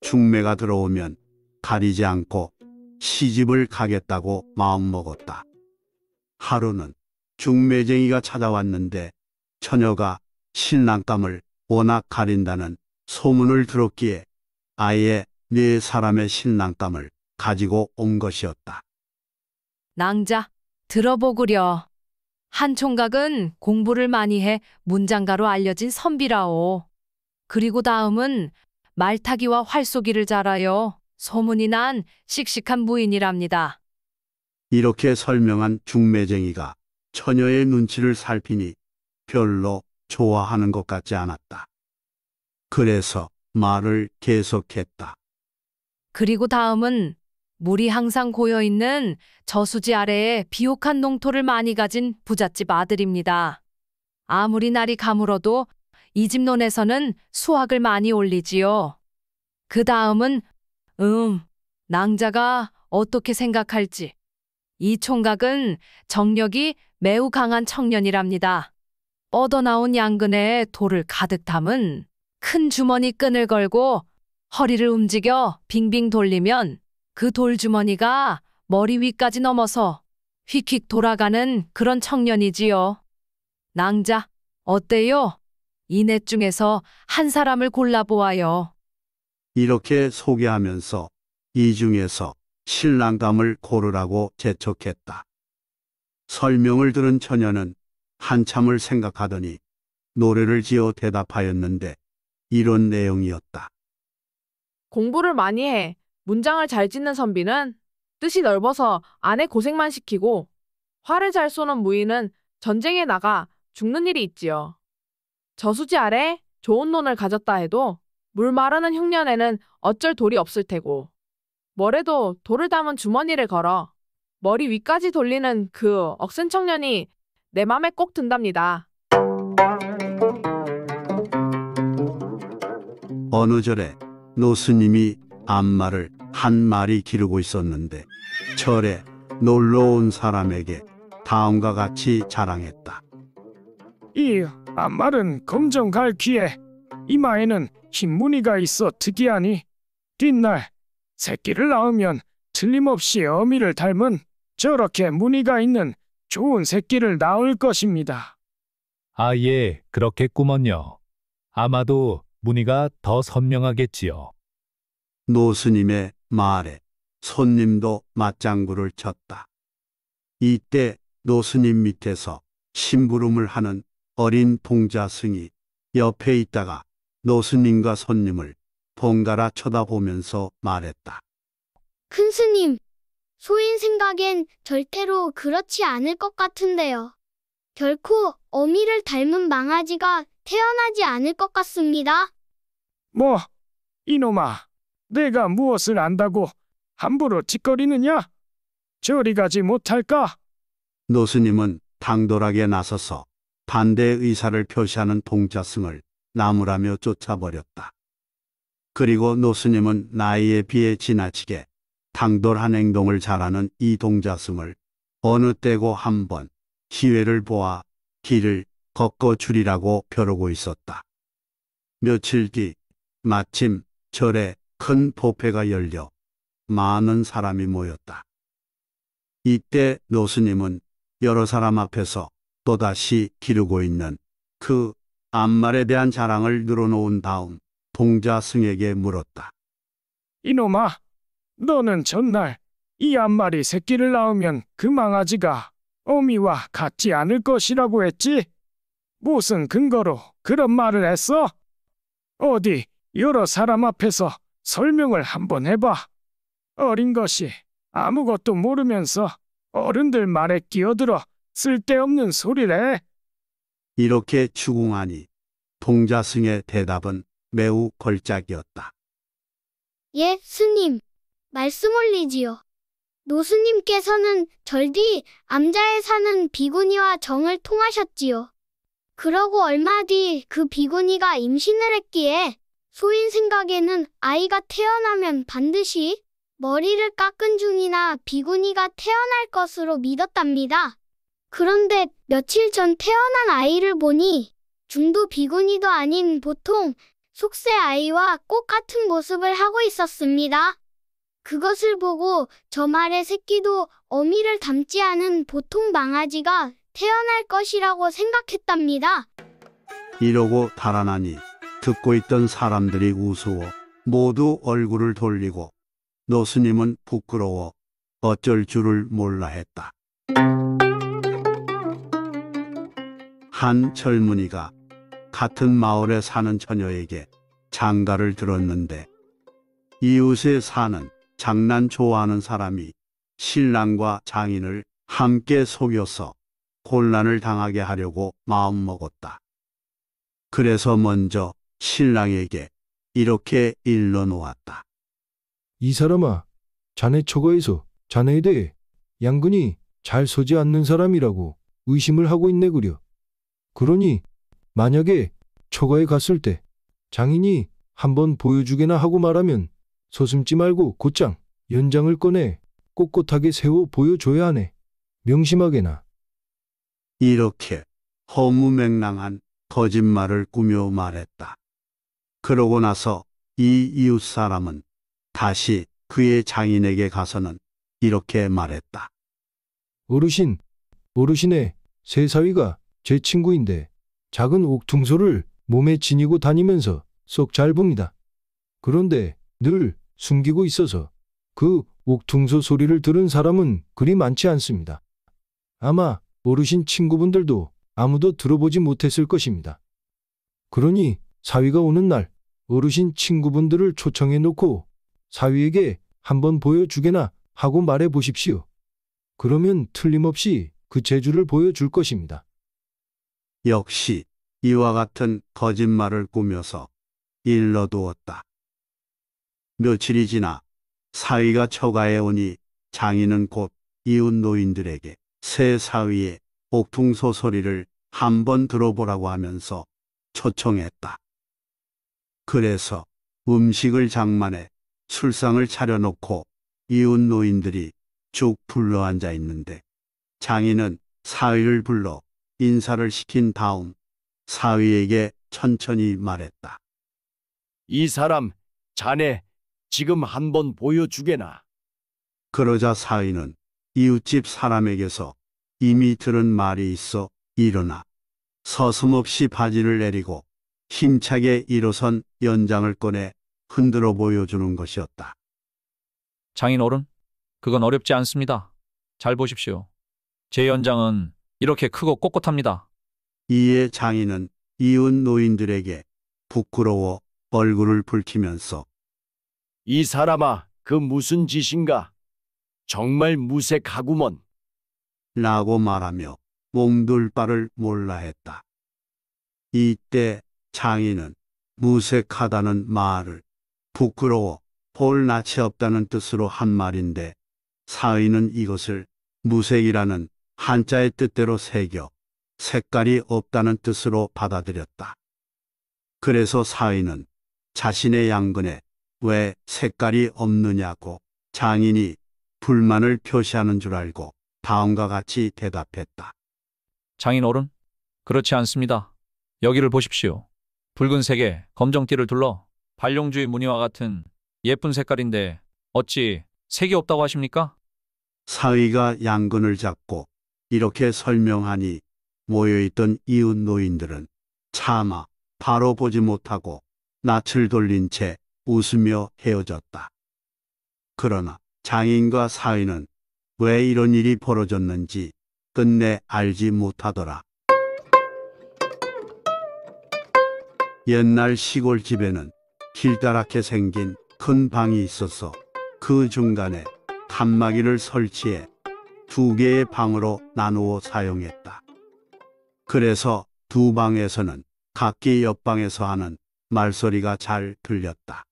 중매가 들어오면 가리지 않고 시집을 가겠다고 마음먹었다. 하루는 중매쟁이가 찾아왔는데 처녀가 신랑감을 워낙 가린다는 소문을 들었기에 아예 네 사람의 신랑감을 가지고 온 것이었다. 낭자 들어보구려. 한 총각은 공부를 많이 해 문장가로 알려진 선비라오. 그리고 다음은 말타기와 활쏘기를 잘하여 소문이 난 씩씩한 무인이랍니다. 이렇게 설명한 중매쟁이가 처녀의 눈치를 살피니 별로 좋아하는 것 같지 않았다. 그래서 말을 계속했다. 그리고 다음은 물이 항상 고여있는 저수지 아래에 비옥한 농토를 많이 가진 부잣집 아들입니다. 아무리 날이 가물어도 이 집논에서는 수확을 많이 올리지요. 그 다음은 음, 낭자가 어떻게 생각할지. 이 총각은 정력이 매우 강한 청년이랍니다. 뻗어나온 양근에 돌을 가득 담은 큰 주머니 끈을 걸고 허리를 움직여 빙빙 돌리면 그 돌주머니가 머리 위까지 넘어서 휙휙 돌아가는 그런 청년이지요. 낭자, 어때요? 이 넷 중에서 한 사람을 골라보아요. 이렇게 소개하면서 이 중에서 신랑감을 고르라고 재촉했다. 설명을 들은 처녀는 한참을 생각하더니 노래를 지어 대답하였는데 이런 내용이었다. 공부를 많이 해. 문장을 잘 짓는 선비는 뜻이 넓어서 아내 고생만 시키고 화를 잘 쏘는 무인은 전쟁에 나가 죽는 일이 있지요. 저수지 아래 좋은 논을 가졌다 해도 물 마르는 흉년에는 어쩔 돌이 없을 테고 뭐래도 돌을 담은 주머니를 걸어 머리 위까지 돌리는 그 억센 청년이 내 맘에 꼭 든답니다. 어느 절에 노스님이 안마를 한 마리 기르고 있었는데 철에 놀러 온 사람에게 다음과 같이 자랑했다. 이 앞말은 검정 갈 귀에 이마에는 흰 무늬가 있어 특이하니 뒷날 새끼를 낳으면 틀림없이 어미를 닮은 저렇게 무늬가 있는 좋은 새끼를 낳을 것입니다. 아, 예, 그렇겠구먼요. 아마도 무늬가 더 선명하겠지요. 노스님의 말에 손님도 맞장구를 쳤다. 이때 노스님 밑에서 심부름을 하는 어린 봉자승이 옆에 있다가 노스님과 손님을 번갈아 쳐다보면서 말했다. 큰 스님, 소인 생각엔 절대로 그렇지 않을 것 같은데요. 결코 어미를 닮은 망아지가 태어나지 않을 것 같습니다. 뭐, 이놈아. 내가 무엇을 안다고 함부로 짓거리느냐? 저리 가지 못할까? 노스님은 당돌하게 나서서 반대 의사를 표시하는 동자승을 나무라며 쫓아버렸다. 그리고 노스님은 나이에 비해 지나치게 당돌한 행동을 잘하는 이 동자승을 어느 때고 한번 기회를 보아 길을 걷고 줄이라고 벼르고 있었다. 며칠 뒤 마침 절에 큰 보패가 열려 많은 사람이 모였다. 이때 노스님은 여러 사람 앞에서 또다시 기르고 있는 그 암말에 대한 자랑을 늘어놓은 다음 동자승에게 물었다. 이놈아, 너는 전날 이 암말이 새끼를 낳으면 그 망아지가 어미와 같지 않을 것이라고 했지? 무슨 근거로 그런 말을 했어? 어디 여러 사람 앞에서 설명을 한번 해봐. 어린 것이 아무것도 모르면서 어른들 말에 끼어들어 쓸데없는 소리래. 이렇게 추궁하니 동자승의 대답은 매우 걸작이었다. 예, 스님. 말씀 올리지요. 노스님께서는 절디 암자에 사는 비구니와 정을 통하셨지요. 그러고 얼마 뒤 그 비구니가 임신을 했기에 소인 생각에는 아이가 태어나면 반드시 머리를 깎은 중이나 비구니가 태어날 것으로 믿었답니다. 그런데 며칠 전 태어난 아이를 보니 중도 비구니도 아닌 보통 속세 아이와 꼭 같은 모습을 하고 있었습니다. 그것을 보고 저 말의 새끼도 어미를 닮지 않은 보통 망아지가 태어날 것이라고 생각했답니다. 이러고 달아나니 듣고 있던 사람들이 우스워 모두 얼굴을 돌리고 노스님은 부끄러워 어쩔 줄을 몰라 했다. 한 젊은이가 같은 마을에 사는 처녀에게 장가를 들었는데 이웃에 사는 장난 좋아하는 사람이 신랑과 장인을 함께 속여서 혼란을 당하게 하려고 마음먹었다. 그래서 먼저 신랑에게 이렇게 일러놓았다. 이 사람아, 자네 처가에서 자네에 대해 양근이 잘 서지 않는 사람이라고 의심을 하고 있네그려 그러니 만약에 처가에 갔을 때 장인이 한번 보여주게나 하고 말하면 서슴지 말고 곧장 연장을 꺼내 꼿꼿하게 세워 보여줘야 하네. 명심하게나. 이렇게 허무맹랑한 거짓말을 꾸며 말했다. 그러고 나서 이 이웃 사람은 다시 그의 장인에게 가서는 이렇게 말했다. 어르신, 어르신의 세사위가 제 친구인데 작은 옥퉁소를 몸에 지니고 다니면서 썩잘 봅니다. 그런데 늘 숨기고 있어서 그 옥퉁소 소리를 들은 사람은 그리 많지 않습니다. 아마 어르신 친구분들도 아무도 들어보지 못했을 것입니다. 그러니 사위가 오는 날 어르신 친구분들을 초청해 놓고 사위에게 한번 보여주게나 하고 말해 보십시오. 그러면 틀림없이 그 재주를 보여줄 것입니다. 역시 이와 같은 거짓말을 꾸며서 일러두었다. 며칠이 지나 사위가 처가에 오니 장인은 곧 이웃 노인들에게 새 사위의 옥퉁소 소리를 한번 들어보라고 하면서 초청했다. 그래서 음식을 장만해 술상을 차려놓고 이웃 노인들이 쭉 불러앉아 있는데 장인은 사위를 불러 인사를 시킨 다음 사위에게 천천히 말했다. 이 사람 자네 지금 한번 보여주게나. 그러자 사위는 이웃집 사람에게서 이미 들은 말이 있어 일어나 서슴없이 바지를 내리고 힘차게 일호선 연장을 꺼내 흔들어 보여주는 것이었다. 장인어른, 그건 어렵지 않습니다. 잘 보십시오. 제 연장은 이렇게 크고 꼿꼿합니다. 이에 장인은 이웃 노인들에게 부끄러워 얼굴을 붉히면서 이 사람아, 그 무슨 짓인가? 정말 무색하구먼. 라고 말하며 몽돌바를 몰라 했다. 이때 장인은 무색하다는 말을 부끄러워 볼 낯이 없다는 뜻으로 한 말인데 사의는 이것을 무색이라는 한자의 뜻대로 새겨 색깔이 없다는 뜻으로 받아들였다. 그래서 사의는 자신의 양근에 왜 색깔이 없느냐고 장인이 불만을 표시하는 줄 알고 다음과 같이 대답했다. 장인 어른, 그렇지 않습니다. 여기를 보십시오. 붉은색에 검정띠를 둘러 발룡주의 무늬와 같은 예쁜 색깔인데 어찌 색이 없다고 하십니까? 사위가 양근을 잡고 이렇게 설명하니 모여있던 이웃 노인들은 차마 바로 보지 못하고 낯을 돌린 채 웃으며 헤어졌다. 그러나 장인과 사위는 왜 이런 일이 벌어졌는지 끝내 알지 못하더라. 옛날 시골 집에는 길다랗게 생긴 큰 방이 있어서 그 중간에 칸막이를 설치해 두 개의 방으로 나누어 사용했다. 그래서 두 방에서는 각기 옆방에서 하는 말소리가 잘 들렸다.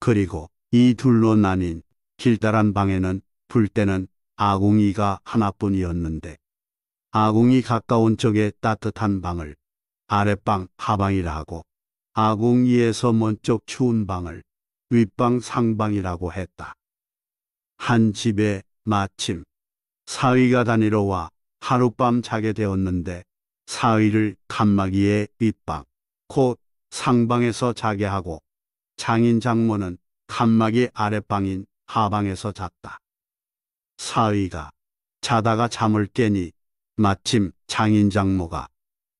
그리고 이 둘로 나뉜 길다란 방에는 불 때는 아궁이가 하나뿐이었는데 아궁이 가까운 쪽에 따뜻한 방을 아랫방 하방이라 고 아궁이에서 먼 쪽 추운 방을 윗방 상방이라고 했다. 한 집에 마침 사위가 다니러 와 하룻밤 자게 되었는데 사위를 칸막이에 윗방 곧 상방에서 자게 하고 장인 장모는 칸막이 아랫방인 하방에서 잤다. 사위가 자다가 잠을 깨니 마침 장인 장모가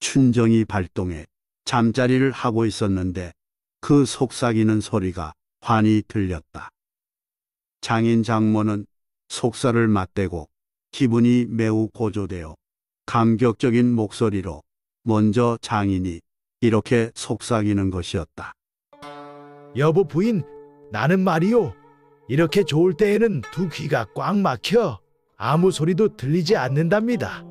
춘정이 발동해 잠자리를 하고 있었는데 그 속삭이는 소리가 환히 들렸다. 장인 장모는 속살을 맞대고 기분이 매우 고조되어 감격적인 목소리로 먼저 장인이 이렇게 속삭이는 것이었다. 여보 부인, 나는 말이요. 이렇게 좋을 때에는 두 귀가 꽉 막혀 아무 소리도 들리지 않는답니다.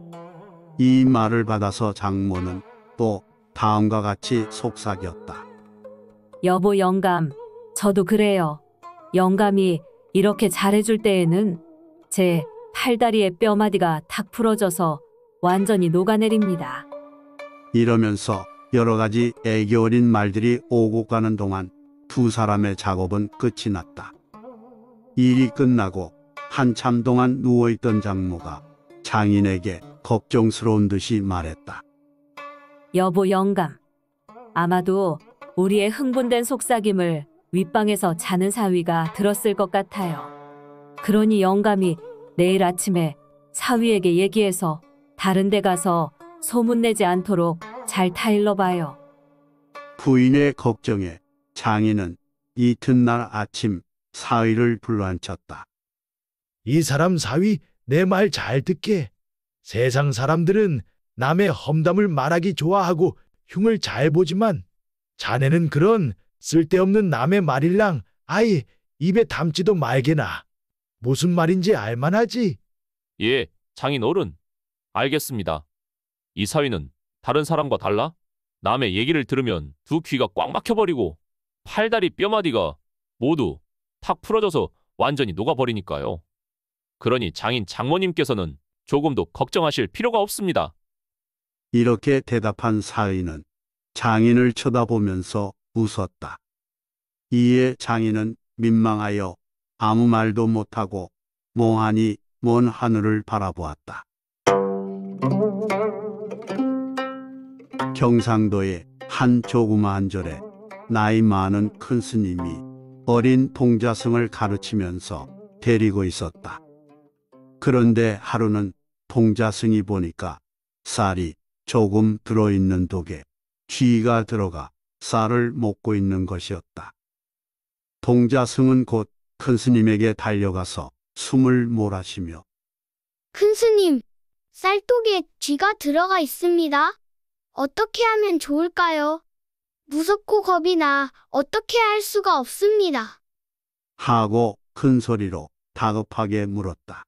이 말을 받아서 장모는 또 다음과 같이 속삭였다. 여보 영감, 저도 그래요. 영감이 이렇게 잘해줄 때에는 제 팔다리의 뼈마디가 탁 풀어져서 완전히 녹아내립니다. 이러면서 여러 가지 애교 어린 말들이 오고 가는 동안 두 사람의 작업은 끝이 났다. 일이 끝나고 한참 동안 누워있던 장모가 장인에게 걱정스러운 듯이 말했다. 여보 영감. 아마도 우리의 흥분된 속삭임을 윗방에서 자는 사위가 들었을 것 같아요. 그러니 영감이 내일 아침에 사위에게 얘기해서 다른 데 가서 소문내지 않도록 잘 타일러 봐요. 부인의 걱정에 장인은 이튿날 아침 사위를 불러앉혔다. 이 사람 사위 내 말 잘 듣게. 세상 사람들은 남의 험담을 말하기 좋아하고 흉을 잘 보지만 자네는 그런 쓸데없는 남의 말일랑 아예 입에 담지도 말게나. 무슨 말인지 알만하지? 예, 장인 어른. 알겠습니다. 이 사위는 다른 사람과 달라? 남의 얘기를 들으면 두 귀가 꽉 막혀버리고 팔다리 뼈마디가 모두 탁 풀어져서 완전히 녹아버리니까요. 그러니 장인 장모님께서는 조금도 걱정하실 필요가 없습니다. 이렇게 대답한 사의는 장인을 쳐다보면서 웃었다. 이에 장인은 민망하여 아무 말도 못하고 멍하니 먼 하늘을 바라보았다. 경상도의 한 조그마한 절에 나이 많은 큰 스님이 어린 동자승을 가르치면서 데리고 있었다. 그런데 하루는 통자승이 보니까 쌀이 조금 들어있는 독에 쥐가 들어가 쌀을 먹고 있는 것이었다. 동자승은 곧 큰 스님에게 달려가서 숨을 몰아쉬며 큰 스님, 쌀독에 쥐가 들어가 있습니다. 어떻게 하면 좋을까요? 무섭고 겁이 나 어떻게 할 수가 없습니다. 하고 큰 소리로 다급하게 물었다.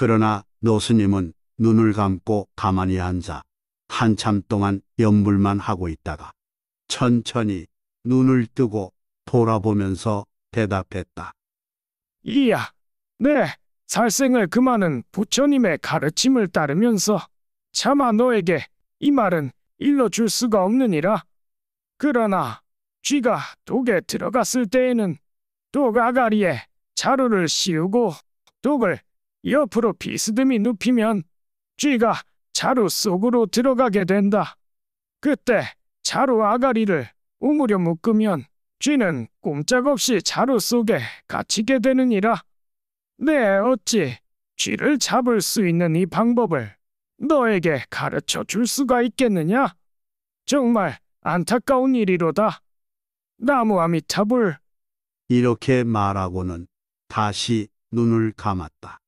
그러나 노스님은 눈을 감고 가만히 앉아 한참 동안 연물만 하고 있다가 천천히 눈을 뜨고 돌아보면서 대답했다. 이야, 네, 살생을 그만은 부처님의 가르침을 따르면서 차마 너에게 이 말은 일러줄 수가 없느니라. 그러나 쥐가 독에 들어갔을 때에는 독 아가리에 자루를 씌우고 독을 옆으로 비스듬히 눕히면 쥐가 자루 속으로 들어가게 된다. 그때 자루 아가리를 우물려 묶으면 쥐는 꼼짝없이 자루 속에 갇히게 되느니라. 네, 어찌 쥐를 잡을 수 있는 이 방법을 너에게 가르쳐 줄 수가 있겠느냐? 정말 안타까운 일이로다. 나무 아미타불. 이렇게 말하고는 다시 눈을 감았다.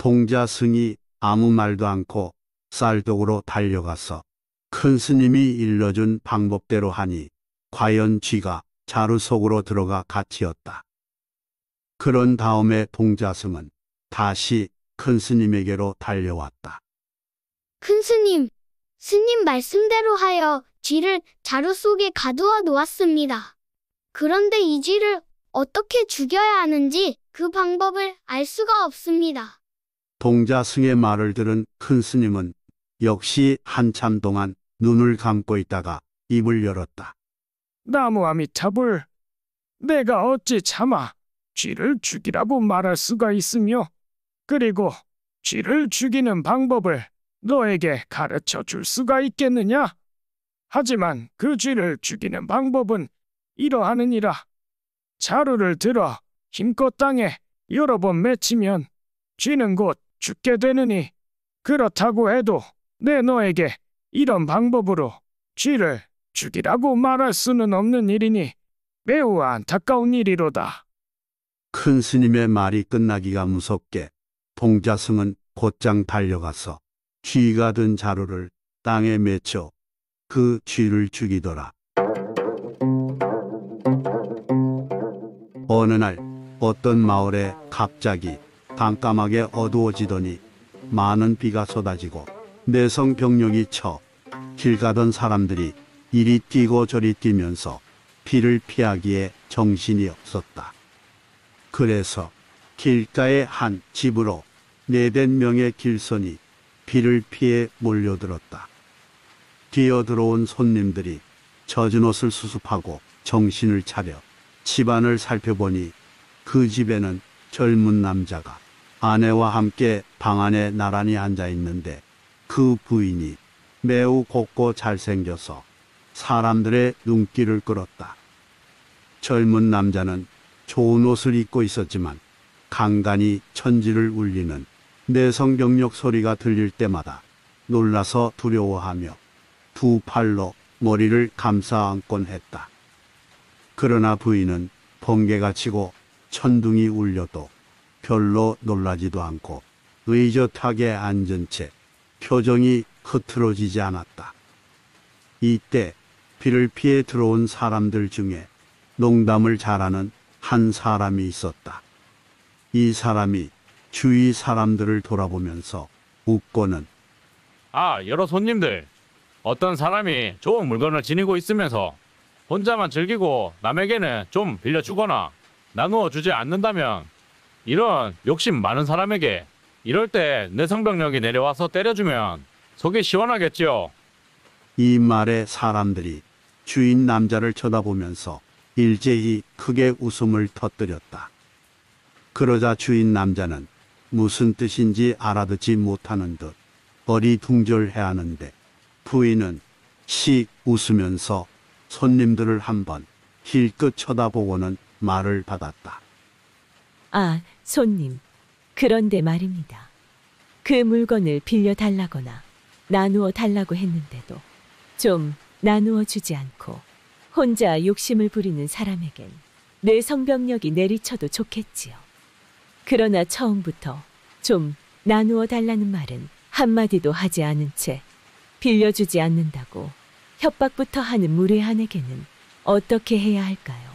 동자승이 아무 말도 않고 쌀독으로 달려가서 큰 스님이 일러준 방법대로 하니 과연 쥐가 자루 속으로 들어가 갇히었다. 그런 다음에 동자승은 다시 큰 스님에게로 달려왔다. 큰 스님, 스님 말씀대로 하여 쥐를 자루 속에 가두어 놓았습니다. 그런데 이 쥐를 어떻게 죽여야 하는지 그 방법을 알 수가 없습니다. 동자승의 말을 들은 큰 스님은 역시 한참 동안 눈을 감고 있다가 입을 열었다. 나무아미타불, 내가 어찌 참아 쥐를 죽이라고 말할 수가 있으며 그리고 쥐를 죽이는 방법을 너에게 가르쳐 줄 수가 있겠느냐? 하지만 그 쥐를 죽이는 방법은 이러하느니라. 자루를 들어 힘껏 땅에 여러 번 맺히면 쥐는 곧 죽게 되느니 그렇다고 해도 내 너에게 이런 방법으로 쥐를 죽이라고 말할 수는 없는 일이니 매우 안타까운 일이로다. 큰 스님의 말이 끝나기가 무섭게 봉자승은 곧장 달려가서 쥐가 든 자루를 땅에 맺혀 그 쥐를 죽이더라. 어느 날 어떤 마을에 갑자기 깜깜하게 어두워지더니 많은 비가 쏟아지고 내성 병력이 쳐길 가던 사람들이 이리 뛰고 저리 뛰면서 비를 피하기에 정신이 없었다. 그래서 길가의 한 집으로 네댓 명의 길선이 비를 피해 몰려들었다. 뛰어 들어온 손님들이 젖은 옷을 수습하고 정신을 차려 집안을 살펴보니 그 집에는 젊은 남자가 아내와 함께 방 안에 나란히 앉아 있는데 그 부인이 매우 곱고 잘생겨서 사람들의 눈길을 끌었다. 젊은 남자는 좋은 옷을 입고 있었지만 간간히 천지를 울리는 내성 경력 소리가 들릴 때마다 놀라서 두려워하며 두 팔로 머리를 감싸 안곤 했다. 그러나 부인은 번개가 치고 천둥이 울려도 별로 놀라지도 않고 의젓하게 앉은 채 표정이 흐트러지지 않았다. 이때 비를 피해 들어온 사람들 중에 농담을 잘하는 한 사람이 있었다. 이 사람이 주위 사람들을 돌아보면서 웃고는 아, 여러 손님들. 어떤 사람이 좋은 물건을 지니고 있으면서 혼자만 즐기고 남에게는 좀 빌려주거나 나누어 주지 않는다면 이런 욕심 많은 사람에게 이럴 때 내성병력이 내려와서 때려주면 속이 시원하겠지요. 이 말에 사람들이 주인 남자를 쳐다보면서 일제히 크게 웃음을 터뜨렸다. 그러자 주인 남자는 무슨 뜻인지 알아듣지 못하는 듯 어리둥절해하는데 부인은 씩 웃으면서 손님들을 한번 힐끗 쳐다보고는 말을 받았다. 아, 손님, 그런데 말입니다. 그 물건을 빌려 달라거나 나누어 달라고 했는데도 좀 나누어 주지 않고 혼자 욕심을 부리는 사람에겐 내 성병력이 내리쳐도 좋겠지요. 그러나 처음부터 좀 나누어 달라는 말은 한마디도 하지 않은 채 빌려주지 않는다고 협박부터 하는 무례한에게는 어떻게 해야 할까요?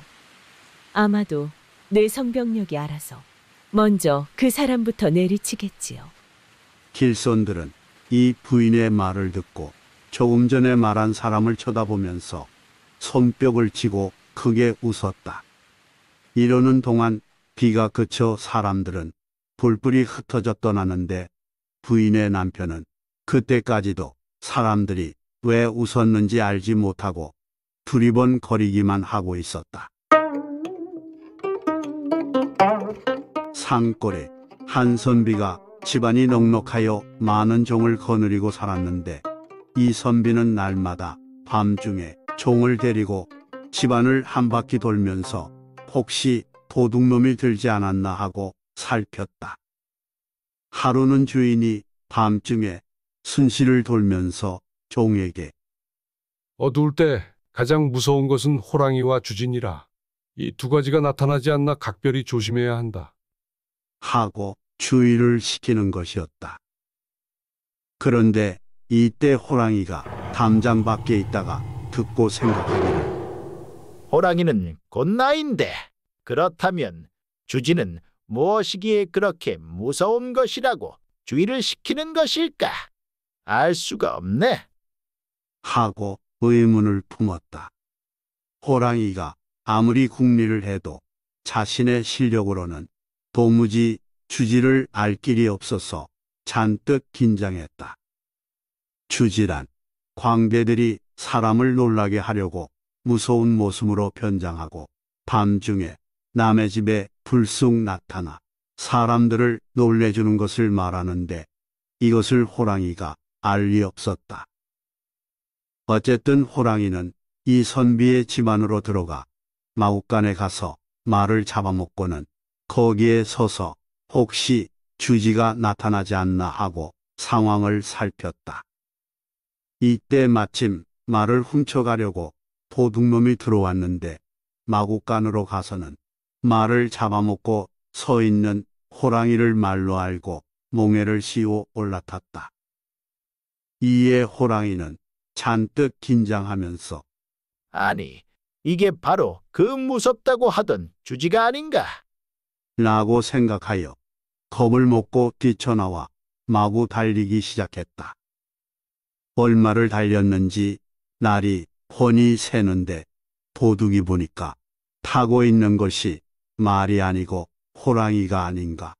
아마도 내 성병력이 알아서 먼저 그 사람부터 내리치겠지요. 길손들은 이 부인의 말을 듣고 조금 전에 말한 사람을 쳐다보면서 손뼉을 치고 크게 웃었다. 이러는 동안 비가 그쳐 사람들은 불불이 흩어져 떠나는데 부인의 남편은 그때까지도 사람들이 왜 웃었는지 알지 못하고 두리번거리기만 하고 있었다. 산골에 한 선비가 집안이 넉넉하여 많은 종을 거느리고 살았는데 이 선비는 날마다 밤중에 종을 데리고 집안을 한 바퀴 돌면서 혹시 도둑놈이 들지 않았나 하고 살폈다. 하루는 주인이 밤중에 순시를 돌면서 종에게 어두울 때 가장 무서운 것은 호랑이와 주진이라 이 두 가지가 나타나지 않나 각별히 조심해야 한다. 하고 주의를 시키는 것이었다. 그런데 이때 호랑이가 담장 밖에 있다가 듣고 생각하기를 호랑이는 곧나인데 그렇다면 주지는 무엇이기에 그렇게 무서운 것이라고 주의를 시키는 것일까? 알 수가 없네. 하고 의문을 품었다. 호랑이가 아무리 국리를 해도 자신의 실력으로는 도무지 주지를 알 길이 없어서 잔뜩 긴장했다. 주지란 광대들이 사람을 놀라게 하려고 무서운 모습으로 변장하고 밤중에 남의 집에 불쑥 나타나 사람들을 놀래주는 것을 말하는데 이것을 호랑이가 알 리 없었다. 어쨌든 호랑이는 이 선비의 집안으로 들어가 마우간에 가서 말을 잡아먹고는 거기에 서서 혹시 주지가 나타나지 않나 하고 상황을 살폈다. 이때 마침 말을 훔쳐가려고 도둑놈이 들어왔는데 마구간으로 가서는 말을 잡아먹고 서 있는 호랑이를 말로 알고 몽해를 씌워 올라탔다. 이에 호랑이는 잔뜩 긴장하면서 아니, 이게 바로 그 무섭다고 하던 주지가 아닌가? 라고 생각하여 겁을 먹고 뛰쳐나와 마구 달리기 시작했다. 얼마를 달렸는지 날이 훤히 새는데 도둑이 보니까 타고 있는 것이 말이 아니고 호랑이가 아닌가.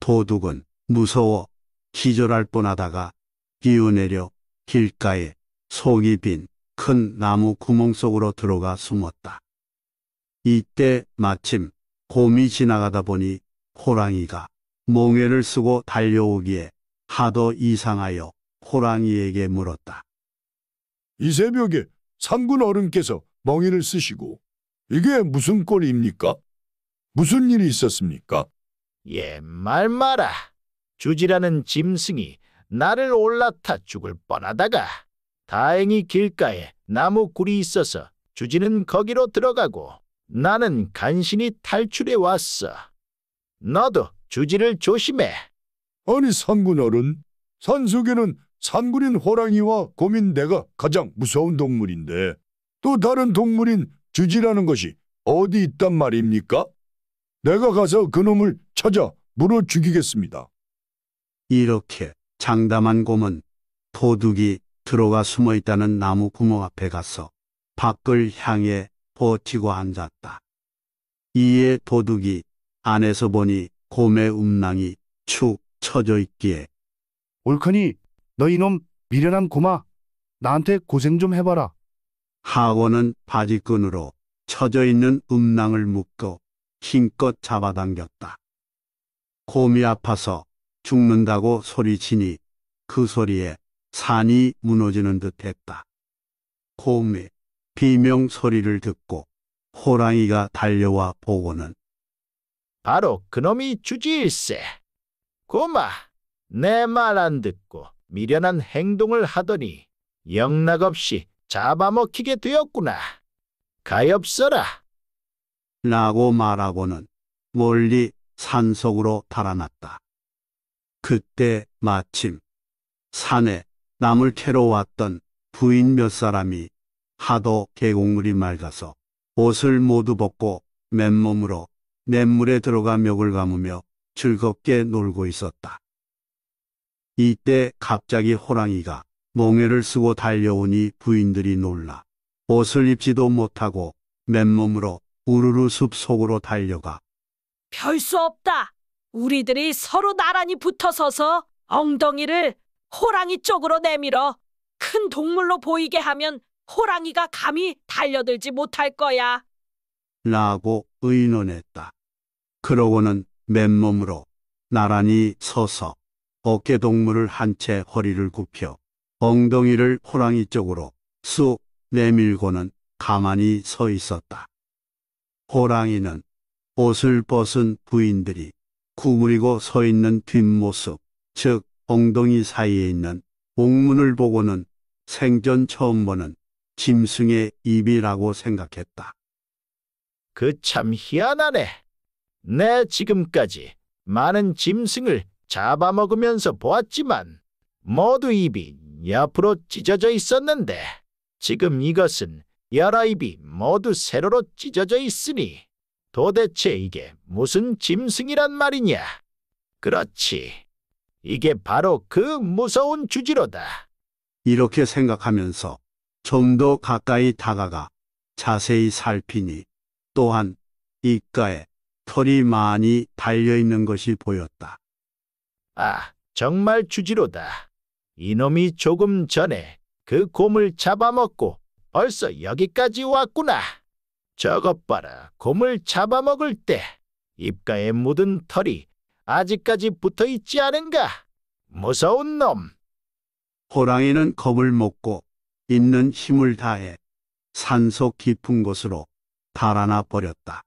도둑은 무서워 기절할 뻔하다가 기어내려 길가에 속이 빈 큰 나무 구멍 속으로 들어가 숨었다. 이때 마침 곰이 지나가다 보니 호랑이가 몽회를 쓰고 달려오기에 하도 이상하여 호랑이에게 물었다. 이 새벽에 상군 어른께서 멍이를 쓰시고 이게 무슨 꼴입니까? 무슨 일이 있었습니까? 옛말 예, 마라. 주지라는 짐승이 나를 올라타 죽을 뻔하다가 다행히 길가에 나무 굴이 있어서 주지는 거기로 들어가고 나는 간신히 탈출해 왔어. 너도 주지를 조심해. 아니 산군 어른, 산속에는 산군인 호랑이와 고민대가 가장 무서운 동물인데 또 다른 동물인 주지라는 것이 어디 있단 말입니까? 내가 가서 그놈을 찾아 물어 죽이겠습니다. 이렇게 장담한 곰은 도둑이 들어가 숨어 있다는 나무 구멍 앞에 가서 밖을 향해 버티고 앉았다. 이에 도둑이 안에서 보니 곰의 음낭이 축 처져 있기에 옳거니 너 이놈 미련한 고마 나한테 고생 좀 해봐라. 하원은 바지끈으로 처져 있는 음낭을 묶어 힘껏 잡아당겼다. 곰이 아파서 죽는다고 소리치니 그 소리에 산이 무너지는 듯했다. 곰이 비명 소리를 듣고 호랑이가 달려와 보고는 바로 그놈이 주지일세. 고마, 내 말 안 듣고 미련한 행동을 하더니 영락없이 잡아먹히게 되었구나. 가엾어라. 라고 말하고는 멀리 산속으로 달아났다. 그때 마침 산에 남을 캐러 왔던 부인 몇 사람이 하도 계곡물이 맑아서 옷을 모두 벗고 맨몸으로 냇물에 들어가 멱을 감으며 즐겁게 놀고 있었다. 이때 갑자기 호랑이가 몽해를 쓰고 달려오니 부인들이 놀라 옷을 입지도 못하고 맨몸으로 우르르 숲 속으로 달려가 별 수 없다. 우리들이 서로 나란히 붙어서서 엉덩이를 호랑이 쪽으로 내밀어 큰 동물로 보이게 하면 호랑이가 감히 달려들지 못할 거야. 라고 의논했다. 그러고는 맨몸으로 나란히 서서 어깨 동무를 한 채 허리를 굽혀 엉덩이를 호랑이 쪽으로 쑥 내밀고는 가만히 서 있었다. 호랑이는 옷을 벗은 부인들이 구부리고 서 있는 뒷모습, 즉 엉덩이 사이에 있는 옥문을 보고는 생전 처음 보는 짐승의 입이라고 생각했다. 그 참 희한하네. 내 지금까지 많은 짐승을 잡아먹으면서 보았지만 모두 입이 옆으로 찢어져 있었는데 지금 이것은 여러 입이 모두 세로로 찢어져 있으니 도대체 이게 무슨 짐승이란 말이냐? 그렇지. 이게 바로 그 무서운 주지로다. 이렇게 생각하면서 좀더 가까이 다가가 자세히 살피니 또한 입가에 털이 많이 달려있는 것이 보였다. 아, 정말 주지로다. 이놈이 조금 전에 그 곰을 잡아먹고 벌써 여기까지 왔구나. 저것 봐라, 곰을 잡아먹을 때 입가에 묻은 털이 아직까지 붙어있지 않은가? 무서운 놈. 호랑이는 겁을 먹고 있는 힘을 다해 산속 깊은 곳으로 달아나 버렸다.